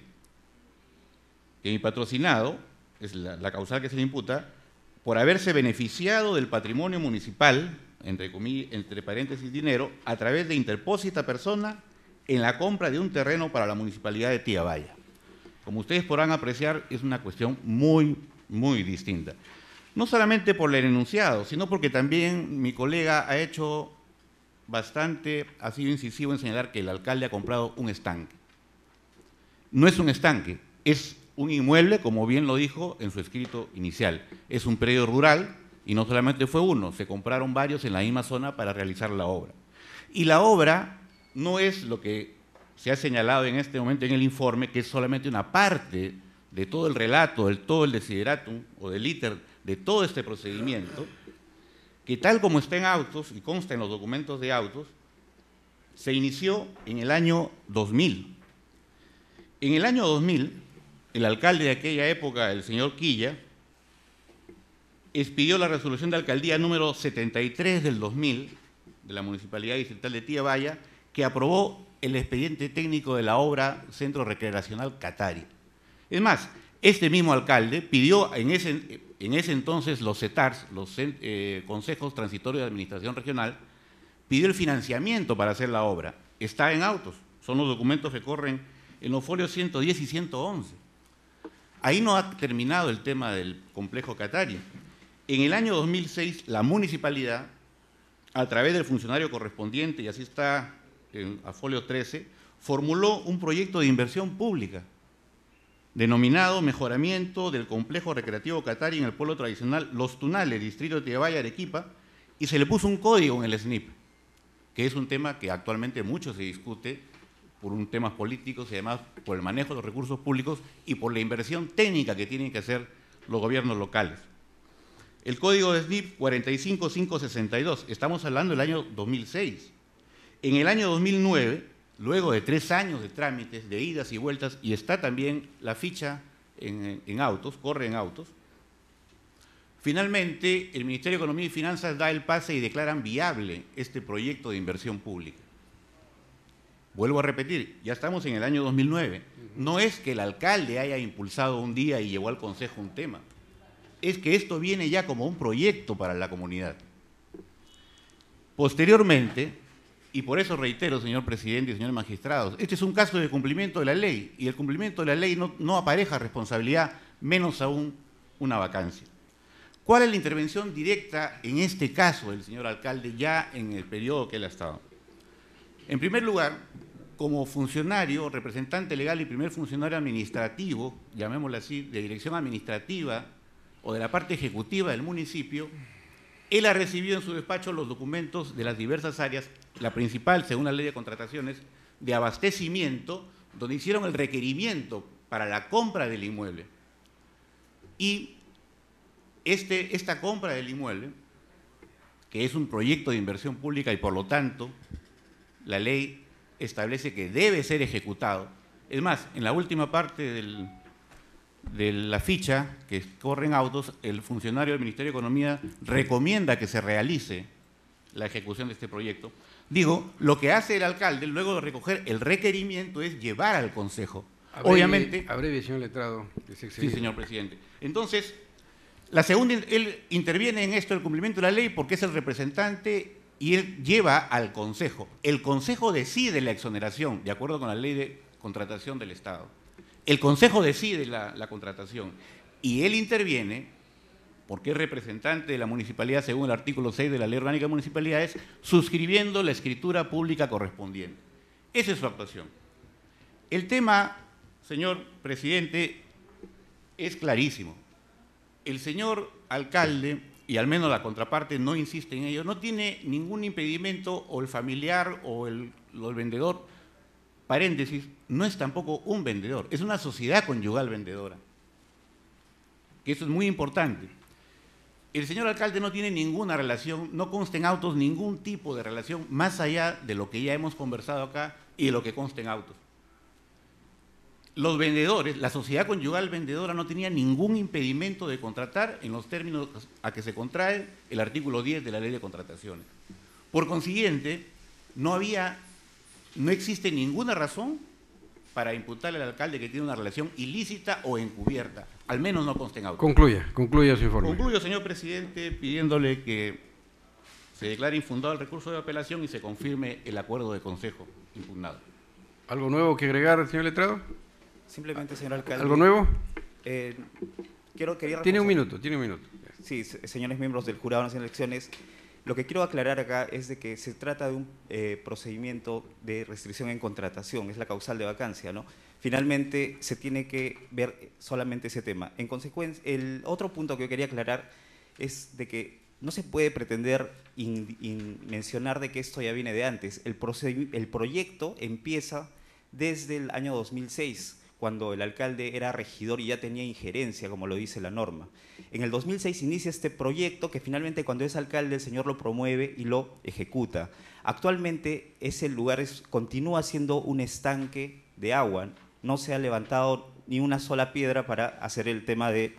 que mi patrocinado, es la, causal que se le imputa, por haberse beneficiado del patrimonio municipal, entre, comillas, entre paréntesis dinero, a través de interpósita persona en la compra de un terreno para la municipalidad de Valla. Como ustedes podrán apreciar, es una cuestión muy, muy distinta. No solamente por el enunciado, sino porque también mi colega ha hecho bastante, ha sido incisivo en señalar que el alcalde ha comprado un estanque. No es un estanque, es un inmueble, como bien lo dijo en su escrito inicial. Es un predio rural y no solamente fue uno, se compraron varios en la misma zona para realizar la obra. Y la obra no es lo que se ha señalado en este momento en el informe que es solamente una parte de todo el relato, del todo el desideratum o del íter de todo este procedimiento, que tal como está en autos y consta en los documentos de autos, se inició en el año 2000. En el año 2000, el alcalde de aquella época, el señor Quilla, expidió la resolución de alcaldía número 73 del 2000 de la Municipalidad Distrital de Tía Valla, que aprobó el expediente técnico de la obra Centro Recreacional Cataria. Es más, este mismo alcalde pidió en ese, en ese entonces los CETARs, los eh, Consejos Transitorios de Administración Regional, pidió el financiamiento para hacer la obra. Está en autos, son los documentos que corren en los folios 110 y 111. Ahí no ha terminado el tema del complejo Cataria. En el año 2006, la municipalidad, a través del funcionario correspondiente, y así está a folio 13, formuló un proyecto de inversión pública denominado Mejoramiento del Complejo Recreativo Catari en el pueblo tradicional Los Tunales, distrito de Tibaya, Arequipa, y se le puso un código en el SNIP, que es un tema que actualmente mucho se discute por un temas políticos y además por el manejo de los recursos públicos y por la inversión técnica que tienen que hacer los gobiernos locales. El código de SNIP 45562, estamos hablando del año 2006. En el año 2009, luego de tres años de trámites, de idas y vueltas, y está también la ficha en, autos, corre en autos, finalmente el Ministerio de Economía y Finanzas da el pase y declaran viable este proyecto de inversión pública. Vuelvo a repetir, ya estamos en el año 2009. No es que el alcalde haya impulsado un día y llevó al Consejo un tema. Es que esto viene ya como un proyecto para la comunidad. Posteriormente, y por eso reitero, señor presidente y señores magistrados, este es un caso de cumplimiento de la ley y el cumplimiento de la ley no, apareja responsabilidad, menos aún una vacancia. ¿Cuál es la intervención directa en este caso del señor alcalde ya en el periodo que él ha estado? En primer lugar, como funcionario, representante legal y primer funcionario administrativo, llamémoslo así, de dirección administrativa o de la parte ejecutiva del municipio, él ha recibido en su despacho los documentos de las diversas áreas, la principal, según la ley de contrataciones, de abastecimiento, donde hicieron el requerimiento para la compra del inmueble. Y este, esta compra del inmueble, que es un proyecto de inversión pública y por lo tanto la ley establece que debe ser ejecutado. Es más, en la última parte del, de la ficha que corren autos, el funcionario del Ministerio de Economía recomienda que se realice la ejecución de este proyecto. Digo, lo que hace el alcalde luego de recoger el requerimiento es llevar al Consejo. Obviamente. Abreviación señor letrado. sí, señor presidente. Entonces, la segunda, él interviene en esto, el cumplimiento de la ley, porque es el representante y él lleva al Consejo. El Consejo decide la exoneración, de acuerdo con la ley de contratación del Estado. El Consejo decide la, contratación y él interviene porque es representante de la municipalidad según el artículo 6 de la Ley Orgánica de Municipalidades, suscribiendo la escritura pública correspondiente. Esa es su actuación. El tema, señor presidente, es clarísimo. El señor alcalde, y al menos la contraparte no insiste en ello, no tiene ningún impedimento o el familiar o o el vendedor paréntesis, no es tampoco un vendedor, es una sociedad conyugal vendedora. Que eso es muy importante. El señor alcalde no tiene ninguna relación, no consta en autos ningún tipo de relación más allá de lo que ya hemos conversado acá y de lo que consta en autos. Los vendedores, la sociedad conyugal vendedora no tenía ningún impedimento de contratar en los términos a que se contrae el artículo 10 de la ley de contrataciones. Por consiguiente, no había no existe ninguna razón para imputarle al alcalde que tiene una relación ilícita o encubierta. Al menos no conste en auto. Concluya, concluya su informe. Concluyo, señor presidente, pidiéndole que se declare infundado el recurso de apelación y se confirme el acuerdo de consejo impugnado. ¿Algo nuevo que agregar, señor letrado? Simplemente, señor alcalde. ¿Algo nuevo? Eh, quiero, tiene un minuto, tiene un minuto. Sí, señores miembros del Jurado de las Elecciones. Lo que quiero aclarar acá es de que se trata de un eh, procedimiento de restricción en contratación, es la causal de vacancia, ¿no? Finalmente se tiene que ver solamente ese tema. En consecuencia, el otro punto que yo quería aclarar es de que no se puede pretender mencionar de que esto ya viene de antes. El, el proyecto empieza desde el año 2006 cuando el alcalde era regidor y ya tenía injerencia, como lo dice la norma. En el 2006 inicia este proyecto que finalmente cuando es alcalde el señor lo promueve y lo ejecuta. Actualmente ese lugar continúa siendo un estanque de agua, no se ha levantado ni una sola piedra para hacer el tema del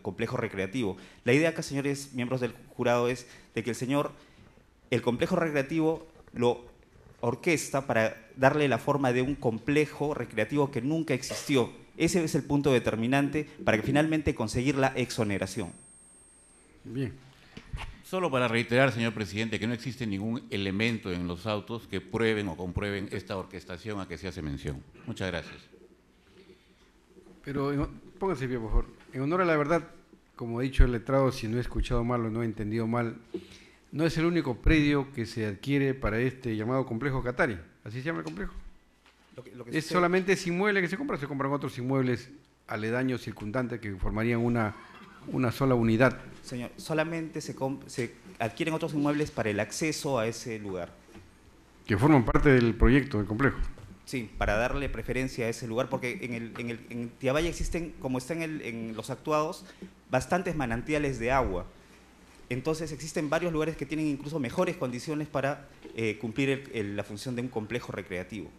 complejo recreativo. La idea acá, señores miembros del jurado, es de que el señor, el complejo recreativo lo orquesta para darle la forma de un complejo recreativo que nunca existió. Ese es el punto determinante para que finalmente conseguir la exoneración. Bien. Solo para reiterar, señor presidente, que no existe ningún elemento en los autos que prueben o comprueben esta orquestación a que se hace mención. Muchas gracias. Pero póngase bien, por favor. En honor a la verdad, como ha dicho el letrado, si no he escuchado mal o no he entendido mal, no es el único predio que se adquiere para este llamado complejo Catari. ¿Así se llama el complejo? es solamente ese inmueble que se compra, se compran otros inmuebles aledaños circundantes que formarían una, sola unidad. Señor, solamente se, se adquieren otros inmuebles para el acceso a ese lugar. Que forman parte del proyecto, del complejo. Sí, para darle preferencia a ese lugar, porque en, el, en, el, en Tiabaya existen, como están en, en los actuados, bastantes manantiales de agua entonces existen varios lugares que tienen incluso mejores condiciones para eh, cumplir la función de un complejo recreativo.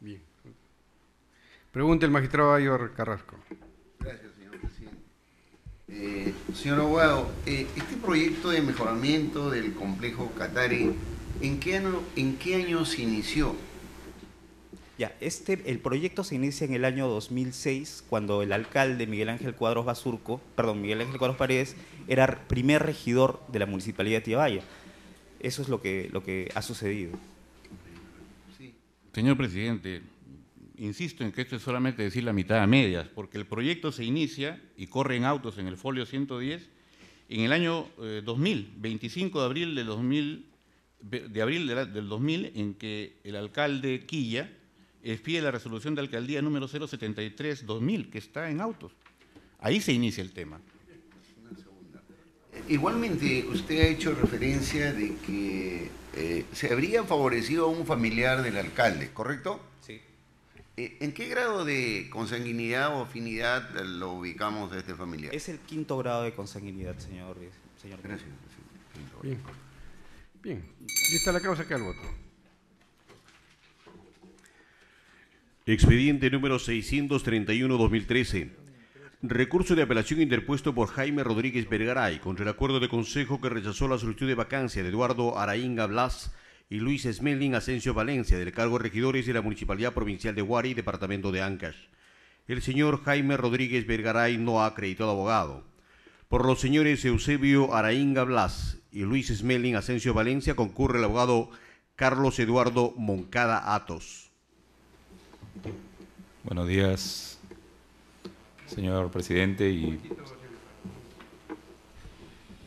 Bien. Pregunta el magistrado Ayor Carrasco. Gracias, señor presidente. Eh, señor abogado, eh, este proyecto de mejoramiento del complejo Catari, ¿en qué en qué año se inició? Ya, este, el proyecto se inicia en el año 2006, cuando el alcalde Miguel Ángel Cuadros Basurco, perdón, Miguel Ángel Cuadros Paredes, era primer regidor de la Municipalidad de Tiabaya. Eso es lo que, lo que ha sucedido. Señor presidente, insisto en que esto es solamente decir la mitad a medias, porque el proyecto se inicia y corren autos en el folio 110 en el año 2000, eh, 25 de abril, de 2000, de abril del 2000, en que el alcalde Quilla es la resolución de alcaldía número 073-2000, que está en autos. Ahí se inicia el tema. Igualmente, usted ha hecho referencia de que eh, se habría favorecido a un familiar del alcalde, ¿correcto? Sí. Eh, ¿En qué grado de consanguinidad o afinidad lo ubicamos a este familiar? Es el quinto grado de consanguinidad, señor. señor. Gracias. Bien. Bien. Lista la causa que el voto. Expediente número 631-2013. Recurso de apelación interpuesto por Jaime Rodríguez Vergaray contra el acuerdo de consejo que rechazó la solicitud de vacancia de Eduardo Araínga Blas y Luis Smelling Asensio Valencia del cargo de regidores de la Municipalidad Provincial de Huari, departamento de Ancash. El señor Jaime Rodríguez Vergaray no ha acreditado abogado. Por los señores Eusebio Araínga Blas y Luis Smelling Asensio Valencia concurre el abogado Carlos Eduardo Moncada Atos. Buenos días, señor presidente. Y...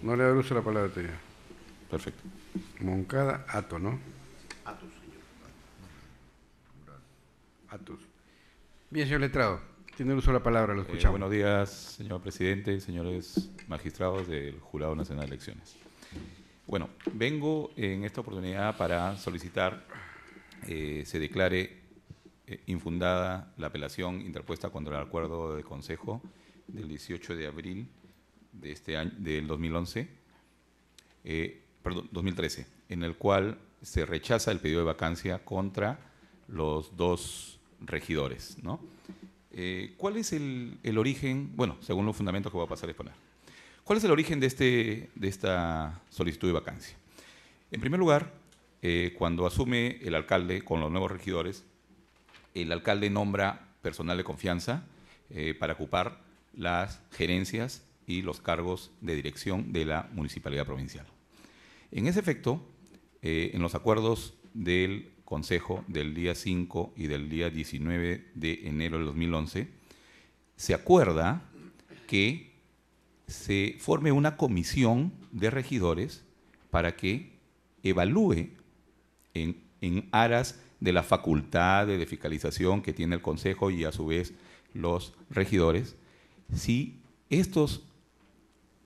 No le uso la palabra usted. Perfecto. Moncada Ato, ¿no? Atos, señor. Atos. Bien, señor letrado. Tiene el uso de la palabra, lo eh, escuchamos. buenos días, señor presidente, señores magistrados del Jurado Nacional de Elecciones. Bueno, vengo en esta oportunidad para solicitar eh, se declare eh, infundada la apelación interpuesta contra el acuerdo de consejo del 18 de abril de este año, del 2011, eh, perdón, 2013, en el cual se rechaza el pedido de vacancia contra los dos regidores. Eh, ¿Cuál es el, origen? Bueno, según los fundamentos que voy a pasar a exponer. ¿Cuál es el origen de, este, de esta solicitud de vacancia? En primer lugar, cuando asume el alcalde con los nuevos regidores, el alcalde nombra personal de confianza eh, para ocupar las gerencias y los cargos de dirección de la municipalidad provincial. En ese efecto, eh, en los acuerdos del Consejo del día 5 y del día 19 de enero del 2011, se acuerda que se forme una comisión de regidores para que evalúe en, en aras de la facultad de fiscalización que tiene el Consejo y a su vez los regidores, si estos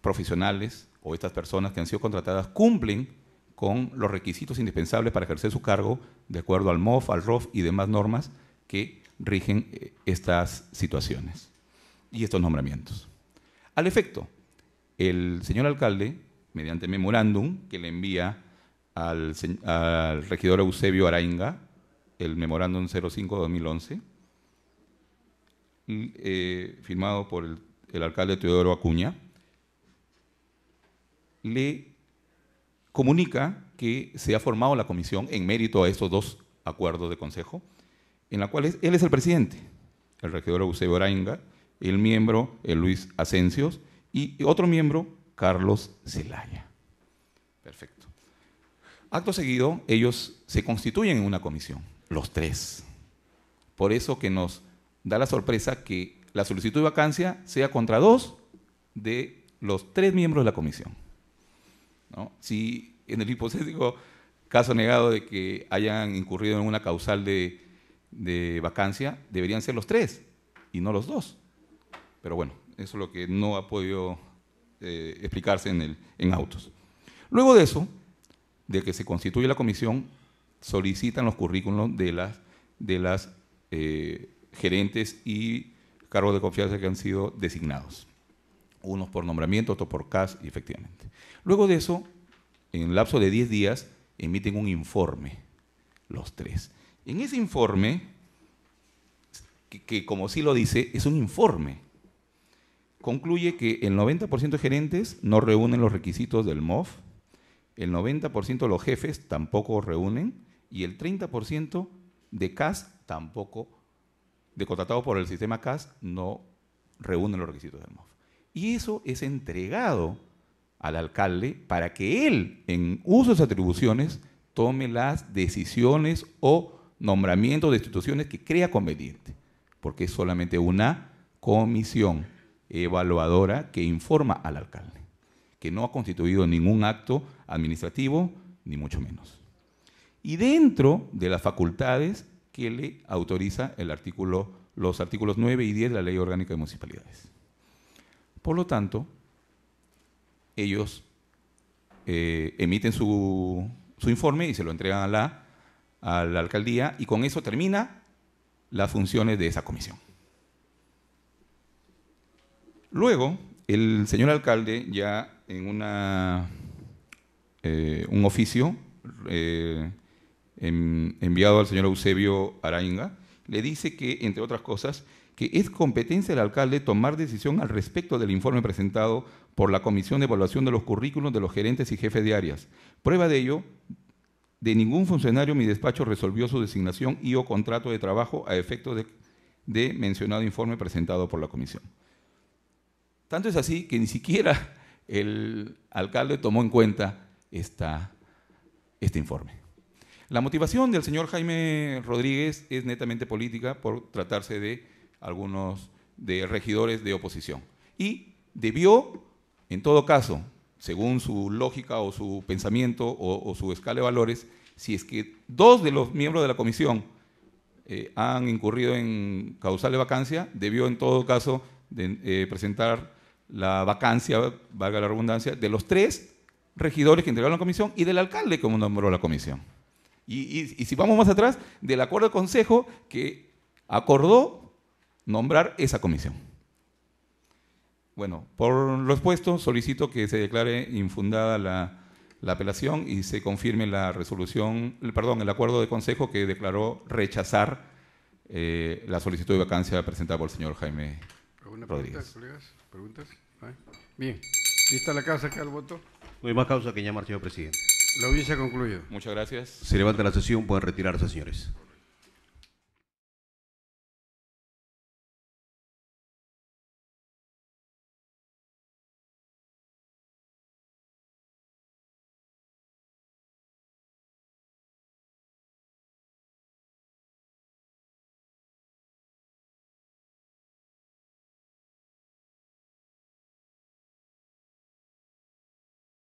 profesionales o estas personas que han sido contratadas cumplen con los requisitos indispensables para ejercer su cargo de acuerdo al MOF, al ROF y demás normas que rigen eh, estas situaciones y estos nombramientos. Al efecto, el señor alcalde, mediante memorándum que le envía al, al regidor Eusebio Arainga, el memorándum 05-2011, mm, eh, firmado por el, alcalde Teodoro Acuña, le comunica que se ha formado la comisión en mérito a estos dos acuerdos de consejo, en la cual él es el presidente, el regidor Eusebio Arainga, el miembro Luis Asencios y otro miembro Carlos Zelaya. Perfecto. Acto seguido, ellos se constituyen en una comisión los tres. Por eso que nos da la sorpresa que la solicitud de vacancia sea contra dos de los tres miembros de la comisión. Si en el hipotético caso negado de que hayan incurrido en una causal de, vacancia, deberían ser los tres y no los dos. Pero bueno, eso es lo que no ha podido eh, explicarse en, el, en autos. Luego de eso, de que se constituye la comisión, solicitan los currículos de las, de las eh, gerentes y cargos de confianza que han sido designados. Unos por nombramiento, otros por CAS, efectivamente. Luego de eso, en el lapso de 10 días, emiten un informe, los tres. En ese informe, que, que como sí lo dice, es un informe, concluye que el 90% de gerentes no reúnen los requisitos del MOF, el 90% de los jefes tampoco reúnen, y el 30% de CAS tampoco, de contratado por el sistema CAS, no reúne los requisitos del MOF. Y eso es entregado al alcalde para que él, en uso de sus atribuciones, tome las decisiones o nombramientos de instituciones que crea conveniente, porque es solamente una comisión evaluadora que informa al alcalde, que no ha constituido ningún acto administrativo, ni mucho menos y dentro de las facultades que le autoriza el artículo, los artículos 9 y 10 de la Ley Orgánica de Municipalidades. Por lo tanto, ellos eh, emiten su, informe y se lo entregan a la, a la alcaldía y con eso termina las funciones de esa comisión. Luego, el señor alcalde ya en una, eh, un oficio eh, enviado al señor Eusebio Arainga, le dice que, entre otras cosas, que es competencia del alcalde tomar decisión al respecto del informe presentado por la Comisión de Evaluación de los Currículos de los Gerentes y Jefes de Áreas. Prueba de ello, de ningún funcionario mi despacho resolvió su designación y o contrato de trabajo a efecto de, mencionado informe presentado por la Comisión. Tanto es así que ni siquiera el alcalde tomó en cuenta este informe. La motivación del señor Jaime Rodríguez es netamente política por tratarse de algunos de regidores de oposición. Y debió, en todo caso, según su lógica o su pensamiento o, su escala de valores, si es que dos de los miembros de la comisión eh, han incurrido en causal de vacancia, debió en todo caso de, eh, presentar la vacancia, valga la redundancia, de los tres regidores que entregaron la comisión y del alcalde como nombró la comisión. Y, si vamos más atrás, del acuerdo de Consejo que acordó nombrar esa comisión. Bueno, por lo expuesto, solicito que se declare infundada la, apelación y se confirme la resolución, perdón, el acuerdo de consejo que declaró rechazar eh, la solicitud de vacancia presentada por el señor Jaime Rodríguez. colegas? ¿Preguntas? Bien, lista la casa que el voto. No hay más causa que llamar, señor presidente. La audiencia concluye. Muchas gracias. Se levanta la sesión, pueden retirarse, señores.